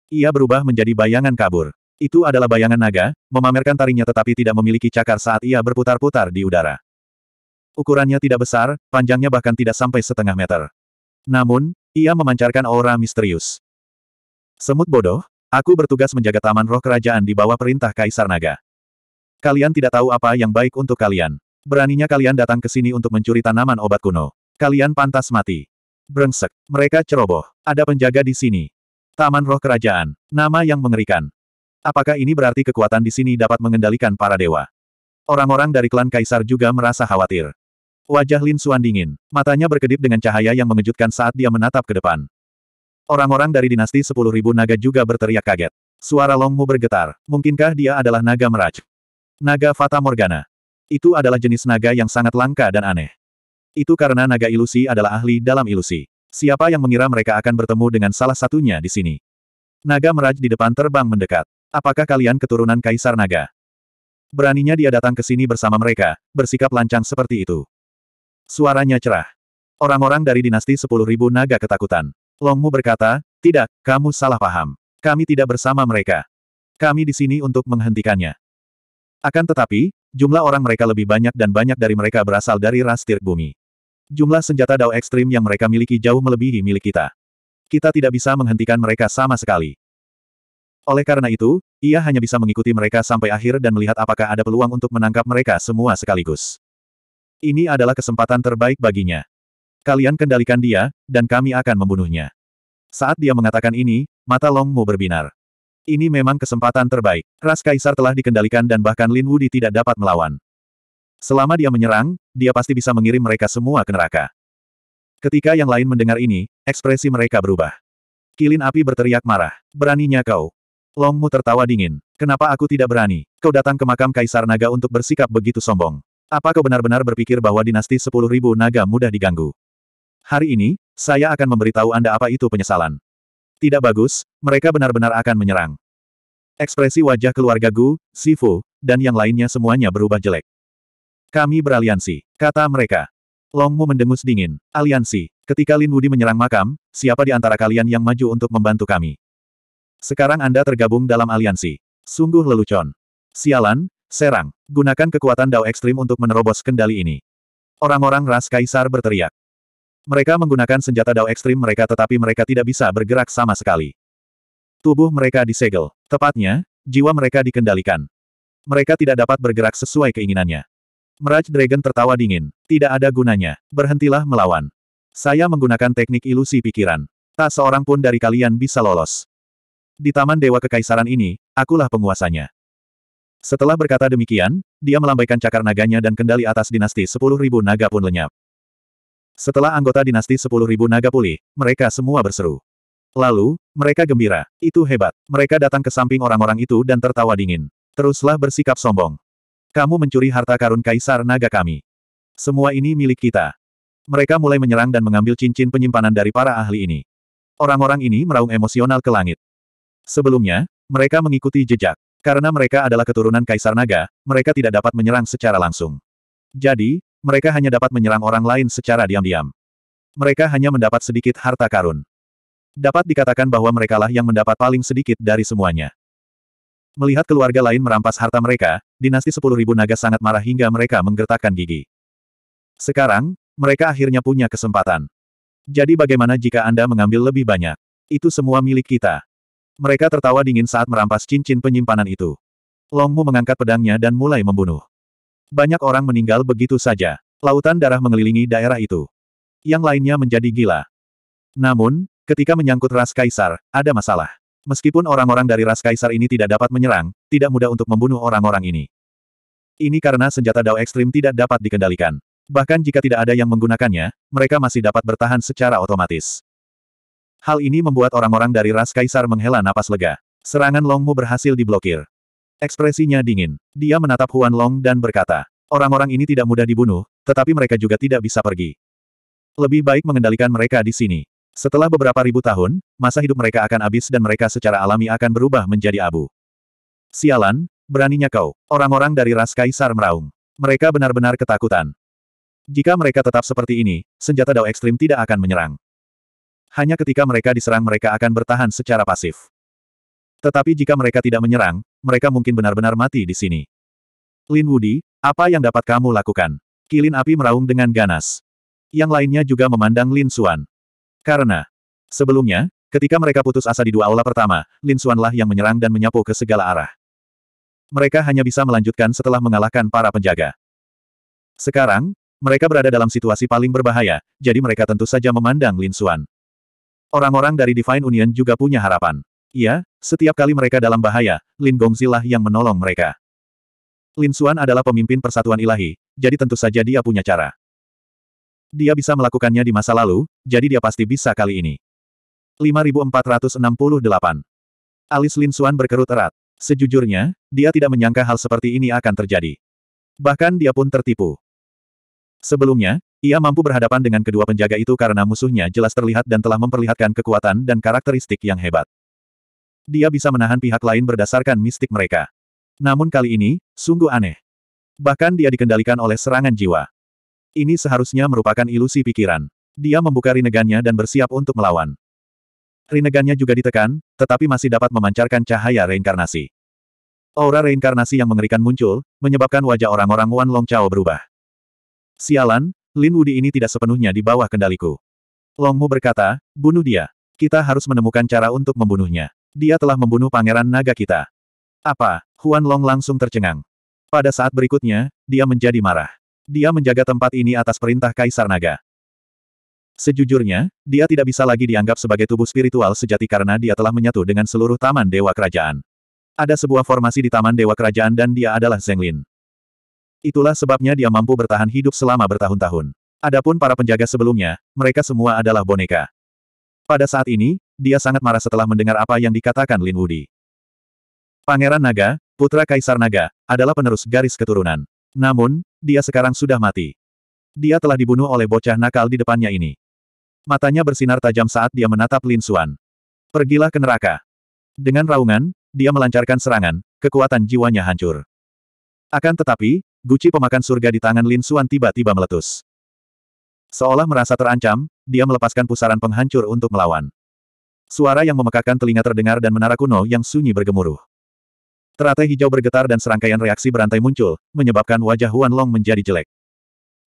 Ia berubah menjadi bayangan kabur. Itu adalah bayangan naga, memamerkan taringnya tetapi tidak memiliki cakar saat ia berputar-putar di udara. Ukurannya tidak besar, panjangnya bahkan tidak sampai setengah meter. Namun, ia memancarkan aura misterius. Semut bodoh, Aku bertugas menjaga taman roh kerajaan di bawah perintah Kaisar Naga. Kalian tidak tahu apa yang baik untuk kalian. Beraninya kalian datang ke sini untuk mencuri tanaman obat kuno. Kalian pantas mati. Brengsek. Mereka ceroboh. Ada penjaga di sini. Taman roh kerajaan. Nama yang mengerikan. Apakah ini berarti kekuatan di sini dapat mengendalikan para dewa? Orang-orang dari klan Kaisar juga merasa khawatir. Wajah Lin Suan dingin. Matanya berkedip dengan cahaya yang mengejutkan saat dia menatap ke depan. Orang-orang dari dinasti sepuluh ribu naga juga berteriak kaget. Suara Longmu bergetar, mungkinkah dia adalah naga meraj? Naga Fata Morgana. Itu adalah jenis naga yang sangat langka dan aneh. Itu karena naga ilusi adalah ahli dalam ilusi. Siapa yang mengira mereka akan bertemu dengan salah satunya di sini? Naga meraj di depan terbang mendekat. Apakah kalian keturunan Kaisar Naga? Beraninya dia datang ke sini bersama mereka, bersikap lancang seperti itu. Suaranya cerah. Orang-orang dari dinasti sepuluh ribu naga ketakutan. Longmu berkata, tidak, kamu salah paham. Kami tidak bersama mereka. Kami di sini untuk menghentikannya. Akan tetapi, jumlah orang mereka lebih banyak dan banyak dari mereka berasal dari ras tirk bumi. Jumlah senjata dao ekstrim yang mereka miliki jauh melebihi milik kita. Kita tidak bisa menghentikan mereka sama sekali. Oleh karena itu, ia hanya bisa mengikuti mereka sampai akhir dan melihat apakah ada peluang untuk menangkap mereka semua sekaligus. Ini adalah kesempatan terbaik baginya. Kalian kendalikan dia, dan kami akan membunuhnya. Saat dia mengatakan ini, mata Longmu berbinar. Ini memang kesempatan terbaik. Ras Kaisar telah dikendalikan dan bahkan Lin Wudi tidak dapat melawan. Selama dia menyerang, dia pasti bisa mengirim mereka semua ke neraka. Ketika yang lain mendengar ini, ekspresi mereka berubah. Kilin api berteriak marah. Beraninya kau. Longmu tertawa dingin. Kenapa aku tidak berani? Kau datang ke makam Kaisar Naga untuk bersikap begitu sombong. Apa kau benar-benar berpikir bahwa dinasti 10.000 naga mudah diganggu? Hari ini, saya akan memberitahu Anda apa itu penyesalan. Tidak bagus, mereka benar-benar akan menyerang. Ekspresi wajah keluarga Gu, Sifu, dan yang lainnya semuanya berubah jelek. Kami beraliansi, kata mereka. Longmu mendengus dingin. Aliansi. Ketika Lin Wudi menyerang makam, siapa di antara kalian yang maju untuk membantu kami? Sekarang Anda tergabung dalam aliansi. Sungguh lelucon. Sialan, serang. Gunakan kekuatan dao ekstrim untuk menerobos kendali ini. Orang-orang ras kaisar berteriak. Mereka menggunakan senjata dao ekstrim mereka tetapi mereka tidak bisa bergerak sama sekali. Tubuh mereka disegel. Tepatnya, jiwa mereka dikendalikan. Mereka tidak dapat bergerak sesuai keinginannya. Meraj Dragon tertawa dingin. Tidak ada gunanya. Berhentilah melawan. Saya menggunakan teknik ilusi pikiran. Tak seorang pun dari kalian bisa lolos. Di Taman Dewa Kekaisaran ini, akulah penguasanya. Setelah berkata demikian, dia melambaikan cakar naganya dan kendali atas dinasti 10.000 naga pun lenyap. Setelah anggota dinasti 10.000 naga pulih, mereka semua berseru. Lalu, mereka gembira. Itu hebat. Mereka datang ke samping orang-orang itu dan tertawa dingin. Teruslah bersikap sombong. Kamu mencuri harta karun kaisar naga kami. Semua ini milik kita. Mereka mulai menyerang dan mengambil cincin penyimpanan dari para ahli ini. Orang-orang ini meraung emosional ke langit. Sebelumnya, mereka mengikuti jejak. Karena mereka adalah keturunan Kaisar Naga, mereka tidak dapat menyerang secara langsung. Jadi, mereka hanya dapat menyerang orang lain secara diam-diam. Mereka hanya mendapat sedikit harta karun. Dapat dikatakan bahwa merekalah yang mendapat paling sedikit dari semuanya. Melihat keluarga lain merampas harta mereka, dinasti sepuluh ribu naga sangat marah hingga mereka menggertakkan gigi. Sekarang, mereka akhirnya punya kesempatan. Jadi bagaimana jika Anda mengambil lebih banyak? Itu semua milik kita. Mereka tertawa dingin saat merampas cincin penyimpanan itu. Longmu mengangkat pedangnya dan mulai membunuh. Banyak orang meninggal begitu saja. Lautan darah mengelilingi daerah itu. Yang lainnya menjadi gila. Namun, ketika menyangkut ras kaisar, ada masalah. Meskipun orang-orang dari ras kaisar ini tidak dapat menyerang, tidak mudah untuk membunuh orang-orang ini. Ini karena senjata dao ekstrim tidak dapat dikendalikan. Bahkan jika tidak ada yang menggunakannya, mereka masih dapat bertahan secara otomatis. Hal ini membuat orang-orang dari ras kaisar menghela napas lega. Serangan Longmu berhasil diblokir. Ekspresinya dingin. Dia menatap Huan Long dan berkata, orang-orang ini tidak mudah dibunuh, tetapi mereka juga tidak bisa pergi. Lebih baik mengendalikan mereka di sini. Setelah beberapa ribu tahun, masa hidup mereka akan habis dan mereka secara alami akan berubah menjadi abu. Sialan, beraninya kau, orang-orang dari ras Kaisar Meraung. Mereka benar-benar ketakutan. Jika mereka tetap seperti ini, senjata Dao Ekstrim tidak akan menyerang. Hanya ketika mereka diserang mereka akan bertahan secara pasif. Tetapi jika mereka tidak menyerang, mereka mungkin benar-benar mati di sini. Lin Wudi, apa yang dapat kamu lakukan? Kilin api meraung dengan ganas. Yang lainnya juga memandang Lin Xuan. Karena, sebelumnya, ketika mereka putus asa di dua aula pertama, Lin Xuanlah yang menyerang dan menyapu ke segala arah. Mereka hanya bisa melanjutkan setelah mengalahkan para penjaga. Sekarang, mereka berada dalam situasi paling berbahaya, jadi mereka tentu saja memandang Lin Xuan. Orang-orang dari Divine Union juga punya harapan. Iya, setiap kali mereka dalam bahaya, Lin Gongzilah yang menolong mereka. Lin Xuan adalah pemimpin persatuan ilahi, jadi tentu saja dia punya cara. Dia bisa melakukannya di masa lalu, jadi dia pasti bisa kali ini. 5468 Alis Lin Xuan berkerut erat. Sejujurnya, dia tidak menyangka hal seperti ini akan terjadi. Bahkan dia pun tertipu. Sebelumnya, ia mampu berhadapan dengan kedua penjaga itu karena musuhnya jelas terlihat dan telah memperlihatkan kekuatan dan karakteristik yang hebat dia bisa menahan pihak lain berdasarkan mistik mereka. Namun kali ini, sungguh aneh. Bahkan dia dikendalikan oleh serangan jiwa. Ini seharusnya merupakan ilusi pikiran. Dia membuka rinegannya dan bersiap untuk melawan. Rinegannya juga ditekan, tetapi masih dapat memancarkan cahaya reinkarnasi. Aura reinkarnasi yang mengerikan muncul, menyebabkan wajah orang-orang Wan Long Chao berubah. Sialan, Lin Wudi ini tidak sepenuhnya di bawah kendaliku. Long Mu berkata, bunuh dia. Kita harus menemukan cara untuk membunuhnya. Dia telah membunuh pangeran naga kita. Apa? Huan Long langsung tercengang. Pada saat berikutnya, dia menjadi marah. Dia menjaga tempat ini atas perintah Kaisar Naga. Sejujurnya, dia tidak bisa lagi dianggap sebagai tubuh spiritual sejati karena dia telah menyatu dengan seluruh Taman Dewa Kerajaan. Ada sebuah formasi di Taman Dewa Kerajaan dan dia adalah Zenglin. Itulah sebabnya dia mampu bertahan hidup selama bertahun-tahun. Adapun para penjaga sebelumnya, mereka semua adalah boneka. Pada saat ini, dia sangat marah setelah mendengar apa yang dikatakan Lin Wudi. Pangeran Naga, putra Kaisar Naga, adalah penerus garis keturunan. Namun, dia sekarang sudah mati. Dia telah dibunuh oleh bocah nakal di depannya ini. Matanya bersinar tajam saat dia menatap Lin Xuan. Pergilah ke neraka. Dengan raungan, dia melancarkan serangan, kekuatan jiwanya hancur. Akan tetapi, guci pemakan surga di tangan Lin Xuan tiba-tiba meletus. Seolah merasa terancam, dia melepaskan pusaran penghancur untuk melawan. Suara yang memekakan telinga terdengar dan menara kuno yang sunyi bergemuruh. Teratai hijau bergetar dan serangkaian reaksi berantai muncul, menyebabkan wajah Huan Long menjadi jelek.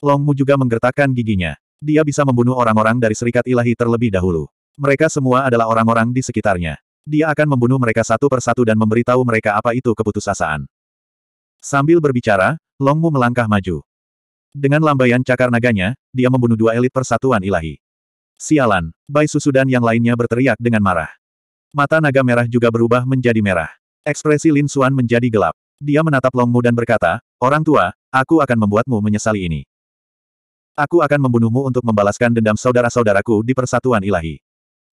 Long Mu juga menggertakkan giginya. Dia bisa membunuh orang-orang dari Serikat Ilahi terlebih dahulu. Mereka semua adalah orang-orang di sekitarnya. Dia akan membunuh mereka satu persatu dan memberitahu mereka apa itu keputusasaan. Sambil berbicara, Long Mu melangkah maju. Dengan lambaian cakar naganya, dia membunuh dua elit persatuan ilahi. Sialan, Bai Susu dan yang lainnya berteriak dengan marah. Mata naga merah juga berubah menjadi merah. Ekspresi Lin Suan menjadi gelap. Dia menatap Longmu dan berkata, Orang tua, aku akan membuatmu menyesali ini. Aku akan membunuhmu untuk membalaskan dendam saudara-saudaraku di persatuan ilahi.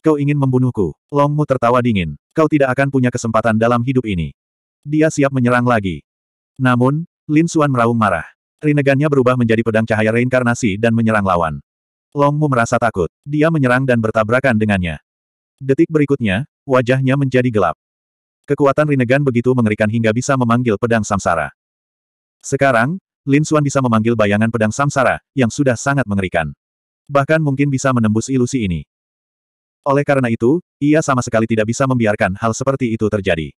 Kau ingin membunuhku. Longmu tertawa dingin. Kau tidak akan punya kesempatan dalam hidup ini. Dia siap menyerang lagi. Namun, Lin Suan meraung marah. Rinegannya berubah menjadi pedang cahaya reinkarnasi dan menyerang lawan. Longmu merasa takut. Dia menyerang dan bertabrakan dengannya. Detik berikutnya, wajahnya menjadi gelap. Kekuatan Rinnegan begitu mengerikan hingga bisa memanggil pedang samsara. Sekarang, Lin Xuan bisa memanggil bayangan pedang samsara, yang sudah sangat mengerikan. Bahkan mungkin bisa menembus ilusi ini. Oleh karena itu, ia sama sekali tidak bisa membiarkan hal seperti itu terjadi.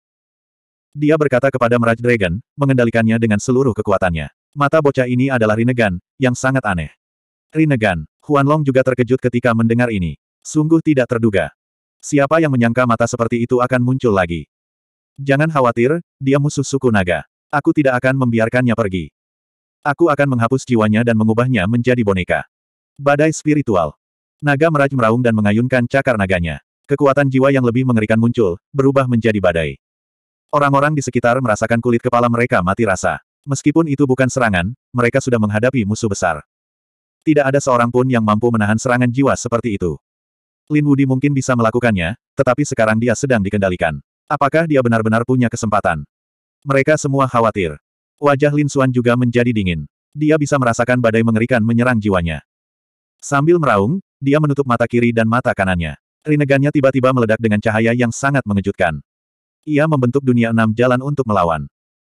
Dia berkata kepada Meraj Dragon, mengendalikannya dengan seluruh kekuatannya. Mata bocah ini adalah Rinnegan, yang sangat aneh. Rinnegan, Long juga terkejut ketika mendengar ini. Sungguh tidak terduga. Siapa yang menyangka mata seperti itu akan muncul lagi? Jangan khawatir, dia musuh suku naga. Aku tidak akan membiarkannya pergi. Aku akan menghapus jiwanya dan mengubahnya menjadi boneka. Badai spiritual. Naga meraj meraung dan mengayunkan cakar naganya. Kekuatan jiwa yang lebih mengerikan muncul, berubah menjadi badai. Orang-orang di sekitar merasakan kulit kepala mereka mati rasa. Meskipun itu bukan serangan, mereka sudah menghadapi musuh besar. Tidak ada seorang pun yang mampu menahan serangan jiwa seperti itu. Lin Wudi mungkin bisa melakukannya, tetapi sekarang dia sedang dikendalikan. Apakah dia benar-benar punya kesempatan? Mereka semua khawatir. Wajah Lin Xuan juga menjadi dingin. Dia bisa merasakan badai mengerikan menyerang jiwanya. Sambil meraung, dia menutup mata kiri dan mata kanannya. Rinegannya tiba-tiba meledak dengan cahaya yang sangat mengejutkan. Ia membentuk dunia enam jalan untuk melawan.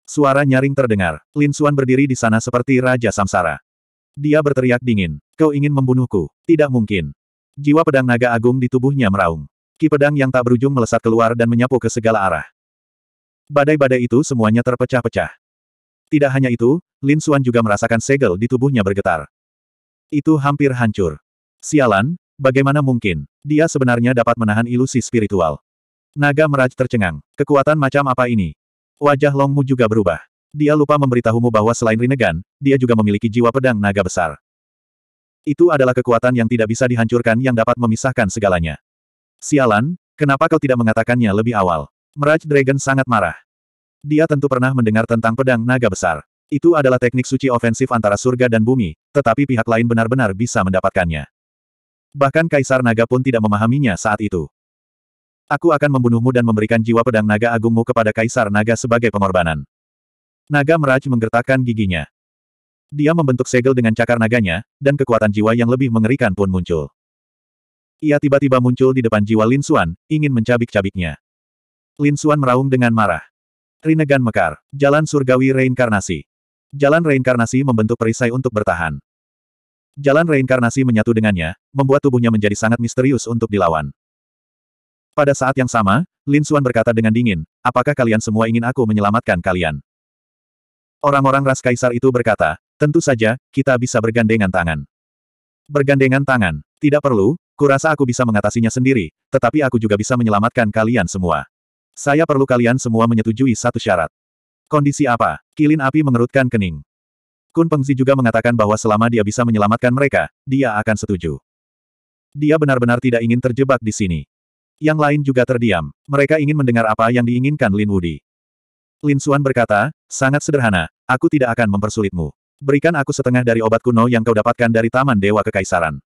Suara nyaring terdengar. Lin Xuan berdiri di sana seperti Raja Samsara. Dia berteriak dingin. Kau ingin membunuhku? Tidak mungkin. Jiwa pedang naga agung di tubuhnya meraung. Ki pedang yang tak berujung melesat keluar dan menyapu ke segala arah. Badai-badai itu semuanya terpecah-pecah. Tidak hanya itu, Lin Suan juga merasakan segel di tubuhnya bergetar. Itu hampir hancur. Sialan, bagaimana mungkin? Dia sebenarnya dapat menahan ilusi spiritual. Naga Meraj tercengang. Kekuatan macam apa ini? Wajah Longmu juga berubah. Dia lupa memberitahumu bahwa selain Rinnegan, dia juga memiliki jiwa pedang naga besar. Itu adalah kekuatan yang tidak bisa dihancurkan yang dapat memisahkan segalanya. Sialan, kenapa kau tidak mengatakannya lebih awal? Meraj Dragon sangat marah. Dia tentu pernah mendengar tentang pedang naga besar. Itu adalah teknik suci ofensif antara surga dan bumi, tetapi pihak lain benar-benar bisa mendapatkannya. Bahkan Kaisar Naga pun tidak memahaminya saat itu. Aku akan membunuhmu dan memberikan jiwa pedang naga agungmu kepada Kaisar Naga sebagai pengorbanan. Naga Meraj menggertakkan giginya. Dia membentuk segel dengan cakar naganya, dan kekuatan jiwa yang lebih mengerikan pun muncul. Ia tiba-tiba muncul di depan jiwa Lin Suan, ingin mencabik-cabiknya. Lin Suan meraung dengan marah. Rinegan mekar, jalan surgawi reinkarnasi. Jalan reinkarnasi membentuk perisai untuk bertahan. Jalan reinkarnasi menyatu dengannya, membuat tubuhnya menjadi sangat misterius untuk dilawan. Pada saat yang sama, Lin Suan berkata dengan dingin, apakah kalian semua ingin aku menyelamatkan kalian? Orang-orang ras kaisar itu berkata, tentu saja, kita bisa bergandengan tangan. Bergandengan tangan, tidak perlu, kurasa aku bisa mengatasinya sendiri, tetapi aku juga bisa menyelamatkan kalian semua. Saya perlu kalian semua menyetujui satu syarat. Kondisi apa? Kilin api mengerutkan kening. Kun Pengzi juga mengatakan bahwa selama dia bisa menyelamatkan mereka, dia akan setuju. Dia benar-benar tidak ingin terjebak di sini. Yang lain juga terdiam. Mereka ingin mendengar apa yang diinginkan Lin Wudi. Lin Xuan berkata, sangat sederhana, Aku tidak akan mempersulitmu. Berikan aku setengah dari obat kuno yang kau dapatkan dari Taman Dewa Kekaisaran.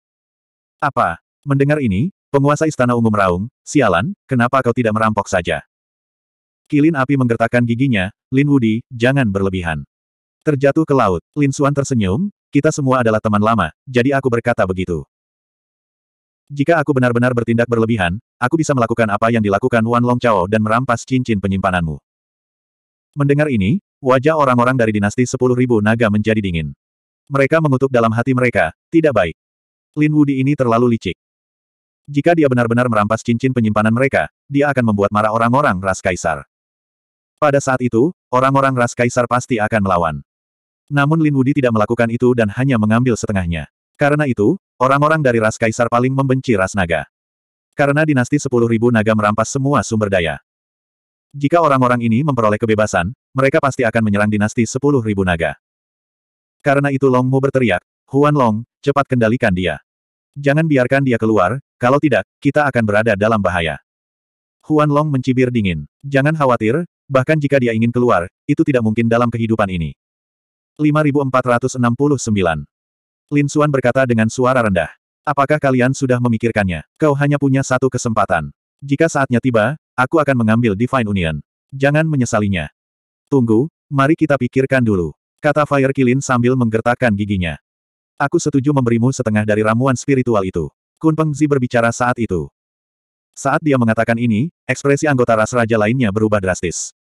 Apa? Mendengar ini, penguasa Istana Umum Raung, sialan, kenapa kau tidak merampok saja? Kilin api menggertakkan giginya, Lin Wudi, jangan berlebihan. Terjatuh ke laut, Lin Suan tersenyum, kita semua adalah teman lama, jadi aku berkata begitu. Jika aku benar-benar bertindak berlebihan, aku bisa melakukan apa yang dilakukan Wan Long Chao dan merampas cincin penyimpananmu. Mendengar ini, Wajah orang-orang dari dinasti sepuluh ribu naga menjadi dingin. Mereka mengutuk dalam hati mereka, tidak baik. Lin Wudi ini terlalu licik. Jika dia benar-benar merampas cincin penyimpanan mereka, dia akan membuat marah orang-orang ras kaisar. Pada saat itu, orang-orang ras kaisar pasti akan melawan. Namun Lin Wudi tidak melakukan itu dan hanya mengambil setengahnya. Karena itu, orang-orang dari ras kaisar paling membenci ras naga. Karena dinasti sepuluh ribu naga merampas semua sumber daya. Jika orang-orang ini memperoleh kebebasan, mereka pasti akan menyerang dinasti sepuluh ribu naga. Karena itu Long Mu berteriak, Huan Long, cepat kendalikan dia. Jangan biarkan dia keluar, kalau tidak, kita akan berada dalam bahaya. Huan Long mencibir dingin. Jangan khawatir, bahkan jika dia ingin keluar, itu tidak mungkin dalam kehidupan ini. 5469 Lin Xuan berkata dengan suara rendah. Apakah kalian sudah memikirkannya? Kau hanya punya satu kesempatan. Jika saatnya tiba, Aku akan mengambil Divine Union. Jangan menyesalinya. Tunggu, mari kita pikirkan dulu. Kata Fire Kilin sambil menggertakkan giginya. Aku setuju memberimu setengah dari ramuan spiritual itu. Kun Pengzi berbicara saat itu. Saat dia mengatakan ini, ekspresi anggota ras raja lainnya berubah drastis.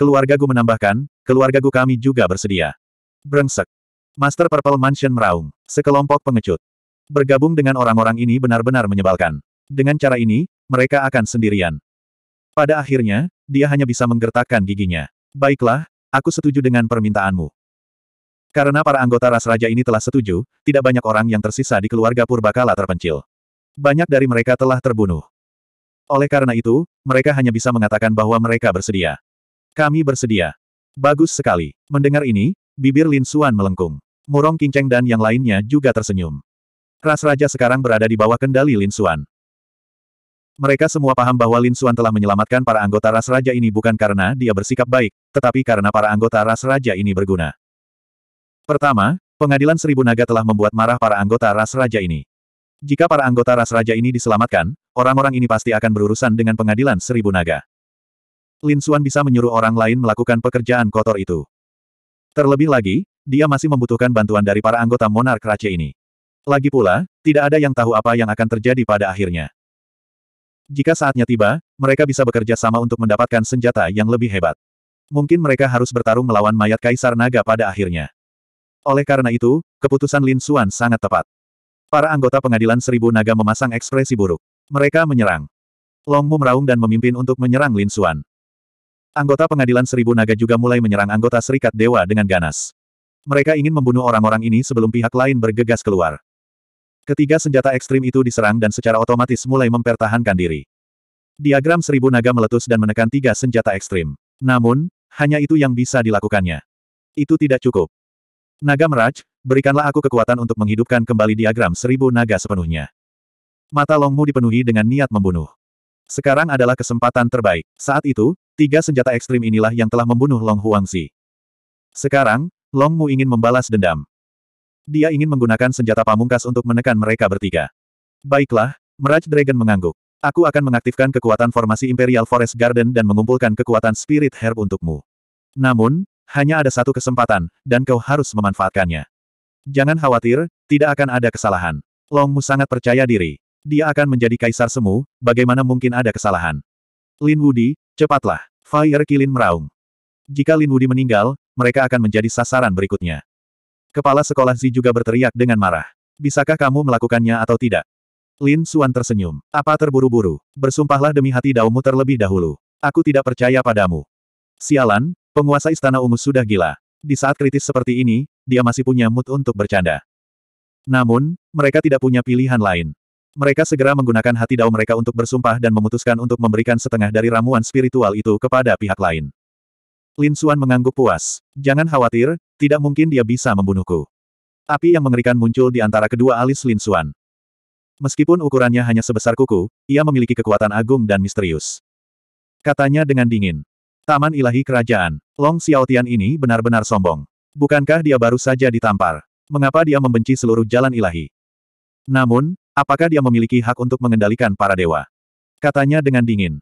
Keluarga Gu menambahkan, keluarga Gu kami juga bersedia. Brengsek. Master Purple Mansion meraung. Sekelompok pengecut. Bergabung dengan orang-orang ini benar-benar menyebalkan. Dengan cara ini, mereka akan sendirian. Pada akhirnya, dia hanya bisa menggertakkan giginya. Baiklah, aku setuju dengan permintaanmu. Karena para anggota ras raja ini telah setuju, tidak banyak orang yang tersisa di keluarga Purbakala terpencil. Banyak dari mereka telah terbunuh. Oleh karena itu, mereka hanya bisa mengatakan bahwa mereka bersedia. Kami bersedia. Bagus sekali. Mendengar ini, bibir Lin Suan melengkung. Murong Kinceng dan yang lainnya juga tersenyum. Ras Raja sekarang berada di bawah kendali Lin Suan. Mereka semua paham bahwa Lin Xuan telah menyelamatkan para anggota ras raja ini bukan karena dia bersikap baik, tetapi karena para anggota ras raja ini berguna. Pertama, pengadilan seribu naga telah membuat marah para anggota ras raja ini. Jika para anggota ras raja ini diselamatkan, orang-orang ini pasti akan berurusan dengan pengadilan seribu naga. Lin Xuan bisa menyuruh orang lain melakukan pekerjaan kotor itu. Terlebih lagi, dia masih membutuhkan bantuan dari para anggota monark raja ini. Lagi pula, tidak ada yang tahu apa yang akan terjadi pada akhirnya. Jika saatnya tiba, mereka bisa bekerja sama untuk mendapatkan senjata yang lebih hebat. Mungkin mereka harus bertarung melawan mayat Kaisar Naga pada akhirnya. Oleh karena itu, keputusan Lin Xuan sangat tepat. Para anggota pengadilan seribu naga memasang ekspresi buruk. Mereka menyerang. Long Mu meraung dan memimpin untuk menyerang Lin Xuan. Anggota pengadilan seribu naga juga mulai menyerang anggota serikat dewa dengan ganas. Mereka ingin membunuh orang-orang ini sebelum pihak lain bergegas keluar. Ketiga senjata ekstrim itu diserang dan secara otomatis mulai mempertahankan diri. Diagram seribu naga meletus dan menekan tiga senjata ekstrim. Namun, hanya itu yang bisa dilakukannya. Itu tidak cukup. Naga Meraj, berikanlah aku kekuatan untuk menghidupkan kembali diagram seribu naga sepenuhnya. Mata Longmu dipenuhi dengan niat membunuh. Sekarang adalah kesempatan terbaik. Saat itu, tiga senjata ekstrim inilah yang telah membunuh Long Huangzi. Sekarang, Longmu ingin membalas dendam dia ingin menggunakan senjata pamungkas untuk menekan mereka bertiga. Baiklah, Meraj Dragon mengangguk. Aku akan mengaktifkan kekuatan formasi Imperial Forest Garden dan mengumpulkan kekuatan Spirit Herb untukmu. Namun, hanya ada satu kesempatan, dan kau harus memanfaatkannya. Jangan khawatir, tidak akan ada kesalahan. Longmu sangat percaya diri. Dia akan menjadi kaisar semu, bagaimana mungkin ada kesalahan. Lin Wudi, cepatlah. Fire Kilin meraung. Jika Lin Wudi meninggal, mereka akan menjadi sasaran berikutnya. Kepala sekolah Zi juga berteriak dengan marah. Bisakah kamu melakukannya atau tidak? Lin Xuan tersenyum. Apa terburu-buru? Bersumpahlah demi hati daumu terlebih dahulu. Aku tidak percaya padamu. Sialan, penguasa istana ungu sudah gila. Di saat kritis seperti ini, dia masih punya mood untuk bercanda. Namun, mereka tidak punya pilihan lain. Mereka segera menggunakan hati dao mereka untuk bersumpah dan memutuskan untuk memberikan setengah dari ramuan spiritual itu kepada pihak lain. Lin Suan mengangguk puas. Jangan khawatir, tidak mungkin dia bisa membunuhku. Api yang mengerikan muncul di antara kedua alis Lin Suan. Meskipun ukurannya hanya sebesar kuku, ia memiliki kekuatan agung dan misterius. Katanya dengan dingin. Taman Ilahi Kerajaan, Long Xiaotian ini benar-benar sombong. Bukankah dia baru saja ditampar? Mengapa dia membenci seluruh jalan ilahi? Namun, apakah dia memiliki hak untuk mengendalikan para dewa? Katanya dengan dingin.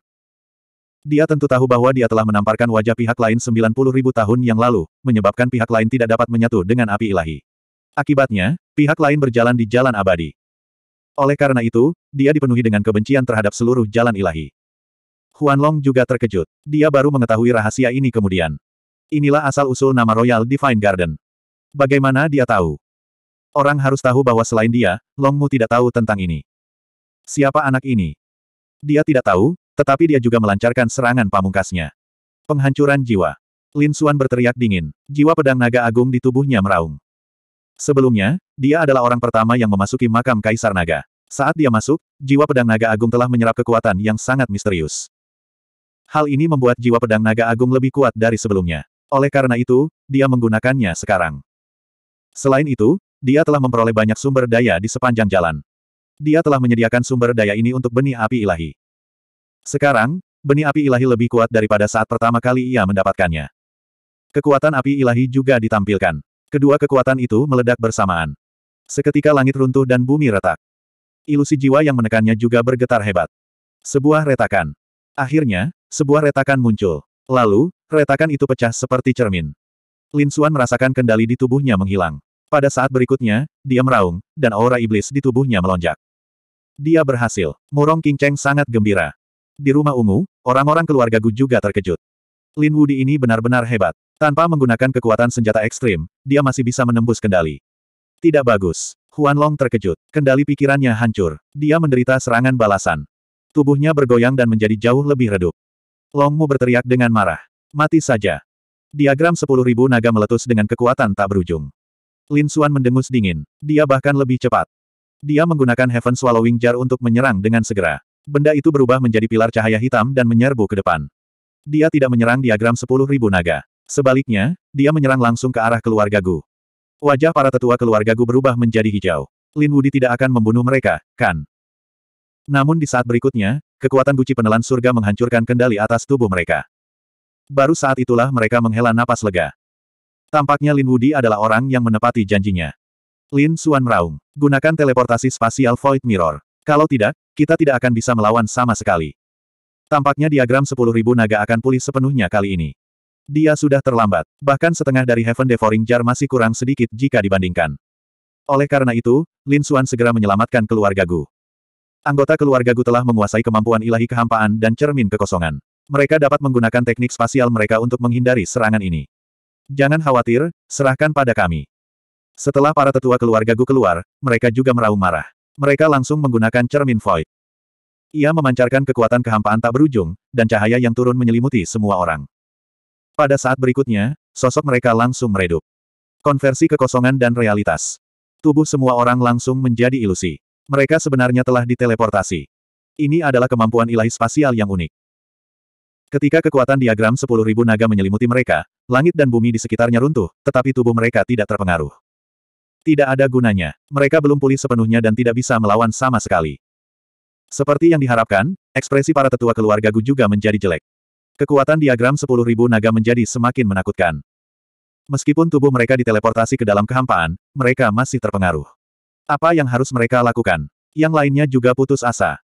Dia tentu tahu bahwa dia telah menamparkan wajah pihak lain 90 ribu tahun yang lalu, menyebabkan pihak lain tidak dapat menyatu dengan api ilahi. Akibatnya, pihak lain berjalan di jalan abadi. Oleh karena itu, dia dipenuhi dengan kebencian terhadap seluruh jalan ilahi. Huan Long juga terkejut. Dia baru mengetahui rahasia ini kemudian. Inilah asal-usul nama Royal Divine Garden. Bagaimana dia tahu? Orang harus tahu bahwa selain dia, Longmu tidak tahu tentang ini. Siapa anak ini? Dia tidak tahu, tetapi dia juga melancarkan serangan pamungkasnya. Penghancuran jiwa. Lin Suan berteriak dingin. Jiwa pedang naga agung di tubuhnya meraung. Sebelumnya, dia adalah orang pertama yang memasuki makam Kaisar Naga. Saat dia masuk, jiwa pedang naga agung telah menyerap kekuatan yang sangat misterius. Hal ini membuat jiwa pedang naga agung lebih kuat dari sebelumnya. Oleh karena itu, dia menggunakannya sekarang. Selain itu, dia telah memperoleh banyak sumber daya di sepanjang jalan. Dia telah menyediakan sumber daya ini untuk benih api ilahi. Sekarang, benih api ilahi lebih kuat daripada saat pertama kali ia mendapatkannya. Kekuatan api ilahi juga ditampilkan. Kedua kekuatan itu meledak bersamaan. Seketika langit runtuh dan bumi retak. Ilusi jiwa yang menekannya juga bergetar hebat. Sebuah retakan. Akhirnya, sebuah retakan muncul. Lalu, retakan itu pecah seperti cermin. Lin Suan merasakan kendali di tubuhnya menghilang. Pada saat berikutnya, dia meraung, dan aura iblis di tubuhnya melonjak. Dia berhasil. Murong King Cheng sangat gembira. Di rumah Ungu, orang-orang keluarga Gu juga terkejut. Lin Wudi ini benar-benar hebat. Tanpa menggunakan kekuatan senjata ekstrim, dia masih bisa menembus kendali. Tidak bagus. Huan Long terkejut. Kendali pikirannya hancur. Dia menderita serangan balasan. Tubuhnya bergoyang dan menjadi jauh lebih redup. Long Mu berteriak dengan marah. Mati saja. Diagram 10.000 naga meletus dengan kekuatan tak berujung. Lin Xuan mendengus dingin. Dia bahkan lebih cepat. Dia menggunakan Heaven Swallowing Jar untuk menyerang dengan segera benda itu berubah menjadi pilar cahaya hitam dan menyerbu ke depan. Dia tidak menyerang diagram sepuluh ribu naga. Sebaliknya, dia menyerang langsung ke arah keluarga Gu. Wajah para tetua keluarga Gu berubah menjadi hijau. Lin Wudi tidak akan membunuh mereka, kan? Namun di saat berikutnya, kekuatan guci penelan surga menghancurkan kendali atas tubuh mereka. Baru saat itulah mereka menghela napas lega. Tampaknya Lin Wudi adalah orang yang menepati janjinya. Lin Suan meraung. Gunakan teleportasi spasial Void Mirror. Kalau tidak, kita tidak akan bisa melawan sama sekali. Tampaknya diagram 10.000 naga akan pulih sepenuhnya kali ini. Dia sudah terlambat, bahkan setengah dari Heaven Devouring Jar masih kurang sedikit jika dibandingkan. Oleh karena itu, Lin Xuan segera menyelamatkan keluarga Gu. Anggota keluarga Gu telah menguasai kemampuan ilahi kehampaan dan cermin kekosongan. Mereka dapat menggunakan teknik spasial mereka untuk menghindari serangan ini. Jangan khawatir, serahkan pada kami. Setelah para tetua keluarga Gu keluar, mereka juga meraung marah. Mereka langsung menggunakan cermin void. Ia memancarkan kekuatan kehampaan tak berujung, dan cahaya yang turun menyelimuti semua orang. Pada saat berikutnya, sosok mereka langsung meredup. Konversi kekosongan dan realitas. Tubuh semua orang langsung menjadi ilusi. Mereka sebenarnya telah diteleportasi. Ini adalah kemampuan ilahi spasial yang unik. Ketika kekuatan diagram 10.000 naga menyelimuti mereka, langit dan bumi di sekitarnya runtuh, tetapi tubuh mereka tidak terpengaruh. Tidak ada gunanya. Mereka belum pulih sepenuhnya dan tidak bisa melawan sama sekali. Seperti yang diharapkan, ekspresi para tetua keluarga Gu juga menjadi jelek. Kekuatan diagram 10.000 naga menjadi semakin menakutkan. Meskipun tubuh mereka diteleportasi ke dalam kehampaan, mereka masih terpengaruh. Apa yang harus mereka lakukan? Yang lainnya juga putus asa.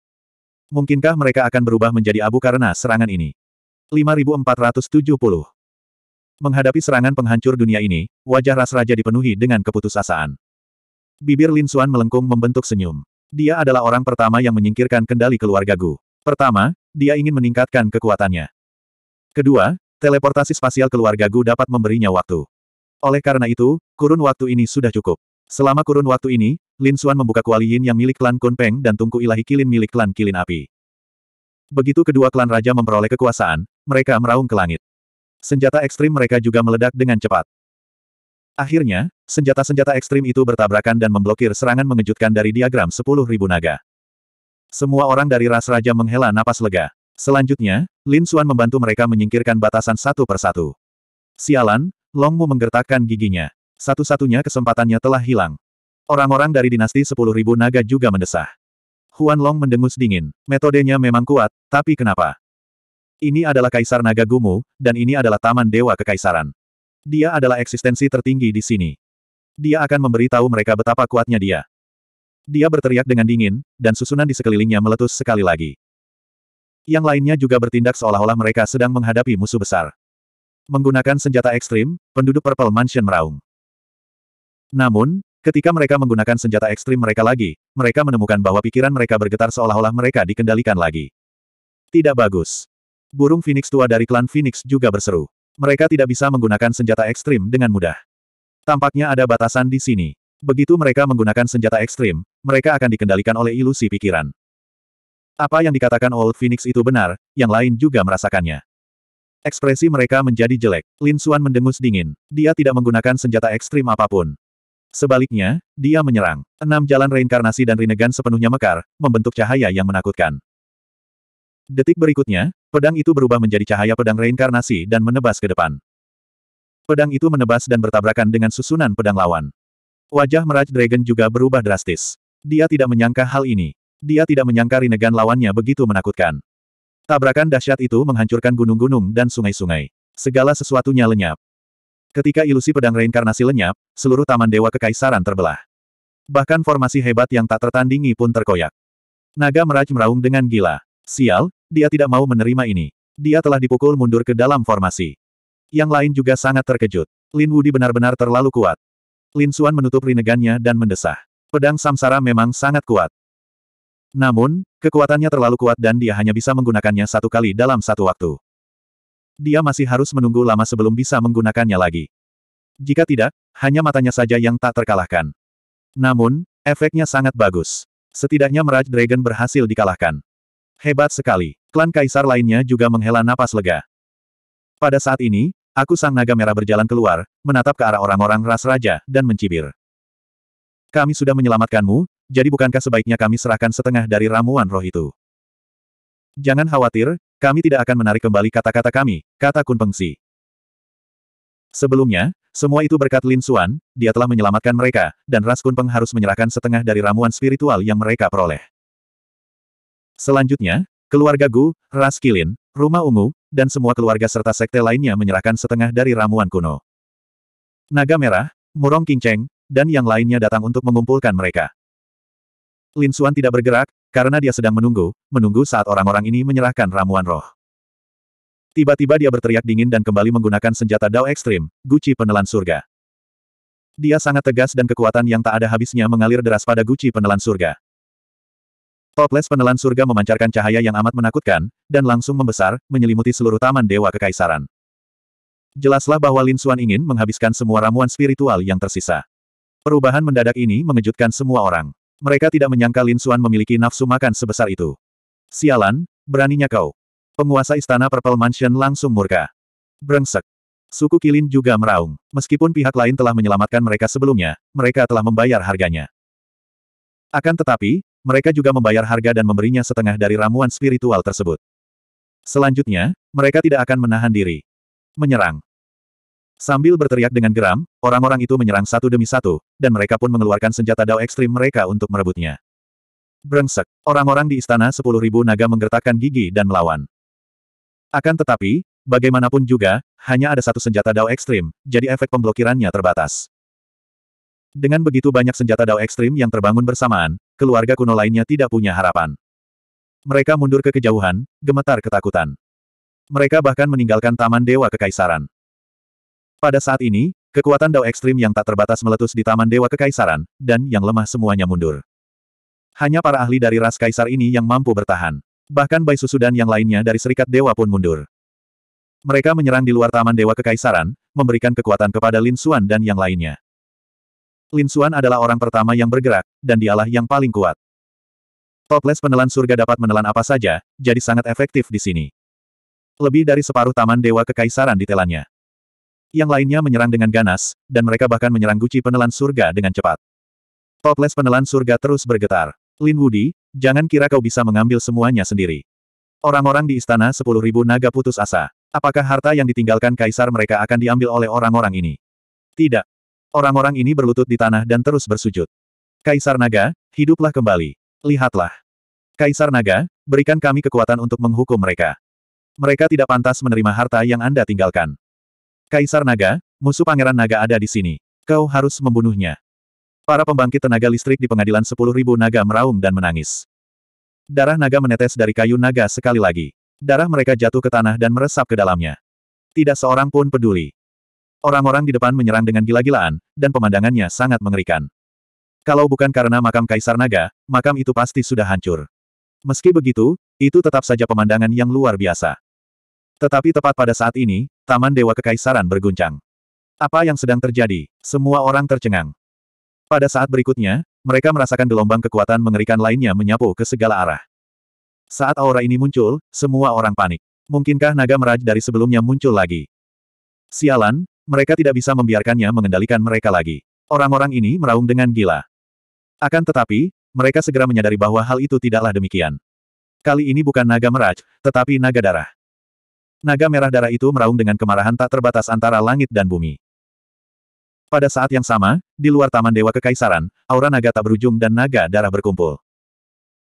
Mungkinkah mereka akan berubah menjadi abu karena serangan ini? 5470 Menghadapi serangan penghancur dunia ini, wajah ras raja dipenuhi dengan keputusasaan. Bibir Lin Xuan melengkung membentuk senyum. Dia adalah orang pertama yang menyingkirkan kendali keluarga Gu. Pertama, dia ingin meningkatkan kekuatannya. Kedua, teleportasi spasial keluarga Gu dapat memberinya waktu. Oleh karena itu, kurun waktu ini sudah cukup. Selama kurun waktu ini, Lin Xuan membuka kuali yin yang milik klan Kun Peng dan tungku ilahi kilin milik klan kilin api. Begitu kedua klan raja memperoleh kekuasaan, mereka meraung ke langit senjata ekstrim mereka juga meledak dengan cepat. Akhirnya, senjata-senjata ekstrim itu bertabrakan dan memblokir serangan mengejutkan dari diagram 10.000 naga. Semua orang dari ras raja menghela napas lega. Selanjutnya, Lin Xuan membantu mereka menyingkirkan batasan satu persatu. Sialan, Long Mu menggertakkan giginya. Satu-satunya kesempatannya telah hilang. Orang-orang dari dinasti 10.000 naga juga mendesah. Huan Long mendengus dingin. Metodenya memang kuat, tapi kenapa? Ini adalah Kaisar Naga Gumu, dan ini adalah Taman Dewa Kekaisaran. Dia adalah eksistensi tertinggi di sini. Dia akan memberitahu mereka betapa kuatnya dia. Dia berteriak dengan dingin, dan susunan di sekelilingnya meletus sekali lagi. Yang lainnya juga bertindak seolah-olah mereka sedang menghadapi musuh besar. Menggunakan senjata ekstrim, penduduk Purple Mansion meraung. Namun, ketika mereka menggunakan senjata ekstrim mereka lagi, mereka menemukan bahwa pikiran mereka bergetar seolah-olah mereka dikendalikan lagi. Tidak bagus. Burung Phoenix tua dari klan Phoenix juga berseru. Mereka tidak bisa menggunakan senjata ekstrim dengan mudah. Tampaknya ada batasan di sini. Begitu mereka menggunakan senjata ekstrim, mereka akan dikendalikan oleh ilusi pikiran. Apa yang dikatakan Old Phoenix itu benar, yang lain juga merasakannya. Ekspresi mereka menjadi jelek. Lin Suan mendengus dingin. Dia tidak menggunakan senjata ekstrim apapun. Sebaliknya, dia menyerang. Enam jalan reinkarnasi dan rinegan sepenuhnya mekar, membentuk cahaya yang menakutkan. Detik berikutnya, Pedang itu berubah menjadi cahaya pedang reinkarnasi dan menebas ke depan. Pedang itu menebas dan bertabrakan dengan susunan pedang lawan. Wajah Meraj Dragon juga berubah drastis. Dia tidak menyangka hal ini. Dia tidak menyangka Rinnegan lawannya begitu menakutkan. Tabrakan dahsyat itu menghancurkan gunung-gunung dan sungai-sungai. Segala sesuatunya lenyap. Ketika ilusi pedang reinkarnasi lenyap, seluruh taman dewa kekaisaran terbelah. Bahkan formasi hebat yang tak tertandingi pun terkoyak. Naga Meraj meraung dengan gila. Sial, dia tidak mau menerima ini. Dia telah dipukul mundur ke dalam formasi. Yang lain juga sangat terkejut. Lin Wudi benar-benar terlalu kuat. Lin Xuan menutup rinegannya dan mendesah. Pedang samsara memang sangat kuat. Namun, kekuatannya terlalu kuat dan dia hanya bisa menggunakannya satu kali dalam satu waktu. Dia masih harus menunggu lama sebelum bisa menggunakannya lagi. Jika tidak, hanya matanya saja yang tak terkalahkan. Namun, efeknya sangat bagus. Setidaknya Meraj Dragon berhasil dikalahkan. Hebat sekali. Klan kaisar lainnya juga menghela napas lega. Pada saat ini, aku sang naga merah berjalan keluar, menatap ke arah orang-orang ras raja, dan mencibir. Kami sudah menyelamatkanmu, jadi bukankah sebaiknya kami serahkan setengah dari ramuan roh itu? Jangan khawatir, kami tidak akan menarik kembali kata-kata kami, kata Kun Pengsi. Sebelumnya, semua itu berkat Lin Xuan, dia telah menyelamatkan mereka, dan Ras Kun Peng harus menyerahkan setengah dari ramuan spiritual yang mereka peroleh. Selanjutnya, keluarga Gu, ras Kilin, Rumah Ungu, dan semua keluarga serta sekte lainnya menyerahkan setengah dari ramuan kuno. Naga Merah, Murong Kinceng, dan yang lainnya datang untuk mengumpulkan mereka. Lin Suan tidak bergerak, karena dia sedang menunggu, menunggu saat orang-orang ini menyerahkan ramuan roh. Tiba-tiba dia berteriak dingin dan kembali menggunakan senjata Dao Ekstrim, Guci Penelan Surga. Dia sangat tegas dan kekuatan yang tak ada habisnya mengalir deras pada Guci Penelan Surga. Toples penelan surga memancarkan cahaya yang amat menakutkan, dan langsung membesar, menyelimuti seluruh taman dewa kekaisaran. Jelaslah bahwa Lin Xuan ingin menghabiskan semua ramuan spiritual yang tersisa. Perubahan mendadak ini mengejutkan semua orang. Mereka tidak menyangka Lin Xuan memiliki nafsu makan sebesar itu. Sialan, beraninya kau. Penguasa istana Purple Mansion langsung murka. Brengsek. Suku Kilin juga meraung. Meskipun pihak lain telah menyelamatkan mereka sebelumnya, mereka telah membayar harganya. Akan tetapi, mereka juga membayar harga dan memberinya setengah dari ramuan spiritual tersebut. Selanjutnya, mereka tidak akan menahan diri. Menyerang. Sambil berteriak dengan geram, orang-orang itu menyerang satu demi satu, dan mereka pun mengeluarkan senjata dao ekstrim mereka untuk merebutnya. Brengsek, orang-orang di istana sepuluh ribu naga menggertakkan gigi dan melawan. Akan tetapi, bagaimanapun juga, hanya ada satu senjata dao ekstrim, jadi efek pemblokirannya terbatas. Dengan begitu banyak senjata dao ekstrim yang terbangun bersamaan, keluarga kuno lainnya tidak punya harapan. Mereka mundur ke kejauhan, gemetar ketakutan. Mereka bahkan meninggalkan Taman Dewa Kekaisaran. Pada saat ini, kekuatan Dao ekstrim yang tak terbatas meletus di Taman Dewa Kekaisaran, dan yang lemah semuanya mundur. Hanya para ahli dari ras kaisar ini yang mampu bertahan. Bahkan Bai Susu dan yang lainnya dari Serikat Dewa pun mundur. Mereka menyerang di luar Taman Dewa Kekaisaran, memberikan kekuatan kepada Lin Suan dan yang lainnya. Lin Xuan adalah orang pertama yang bergerak, dan dialah yang paling kuat. Toples penelan surga dapat menelan apa saja, jadi sangat efektif di sini. Lebih dari separuh taman dewa kekaisaran ditelannya. Yang lainnya menyerang dengan ganas, dan mereka bahkan menyerang Guci penelan surga dengan cepat. Toples penelan surga terus bergetar. Lin Wudi, jangan kira kau bisa mengambil semuanya sendiri. Orang-orang di istana sepuluh ribu naga putus asa. Apakah harta yang ditinggalkan kaisar mereka akan diambil oleh orang-orang ini? Tidak. Orang-orang ini berlutut di tanah dan terus bersujud. Kaisar Naga, hiduplah kembali. Lihatlah. Kaisar Naga, berikan kami kekuatan untuk menghukum mereka. Mereka tidak pantas menerima harta yang Anda tinggalkan. Kaisar Naga, musuh Pangeran Naga ada di sini. Kau harus membunuhnya. Para pembangkit tenaga listrik di pengadilan 10.000 naga meraung dan menangis. Darah naga menetes dari kayu naga sekali lagi. Darah mereka jatuh ke tanah dan meresap ke dalamnya. Tidak seorang pun peduli. Orang-orang di depan menyerang dengan gila-gilaan, dan pemandangannya sangat mengerikan. Kalau bukan karena makam Kaisar Naga, makam itu pasti sudah hancur. Meski begitu, itu tetap saja pemandangan yang luar biasa. Tetapi tepat pada saat ini, Taman Dewa Kekaisaran berguncang. Apa yang sedang terjadi? Semua orang tercengang. Pada saat berikutnya, mereka merasakan gelombang kekuatan mengerikan lainnya menyapu ke segala arah. Saat aura ini muncul, semua orang panik. Mungkinkah naga meraj dari sebelumnya muncul lagi? Sialan, mereka tidak bisa membiarkannya mengendalikan mereka lagi. Orang-orang ini meraung dengan gila. Akan tetapi, mereka segera menyadari bahwa hal itu tidaklah demikian. Kali ini bukan naga meraj, tetapi naga darah. Naga merah darah itu meraung dengan kemarahan tak terbatas antara langit dan bumi. Pada saat yang sama, di luar Taman Dewa Kekaisaran, aura naga tak berujung dan naga darah berkumpul.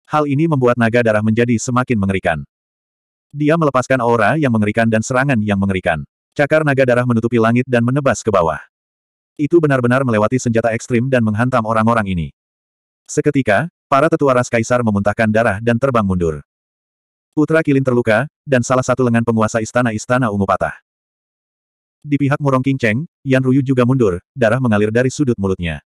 Hal ini membuat naga darah menjadi semakin mengerikan. Dia melepaskan aura yang mengerikan dan serangan yang mengerikan. Cakar naga darah menutupi langit dan menebas ke bawah. Itu benar-benar melewati senjata ekstrim dan menghantam orang-orang ini. Seketika, para tetua ras kaisar memuntahkan darah dan terbang mundur. Putra Kilin terluka, dan salah satu lengan penguasa istana-istana ungu patah. Di pihak Murong King Cheng, Yan Ruyu juga mundur, darah mengalir dari sudut mulutnya.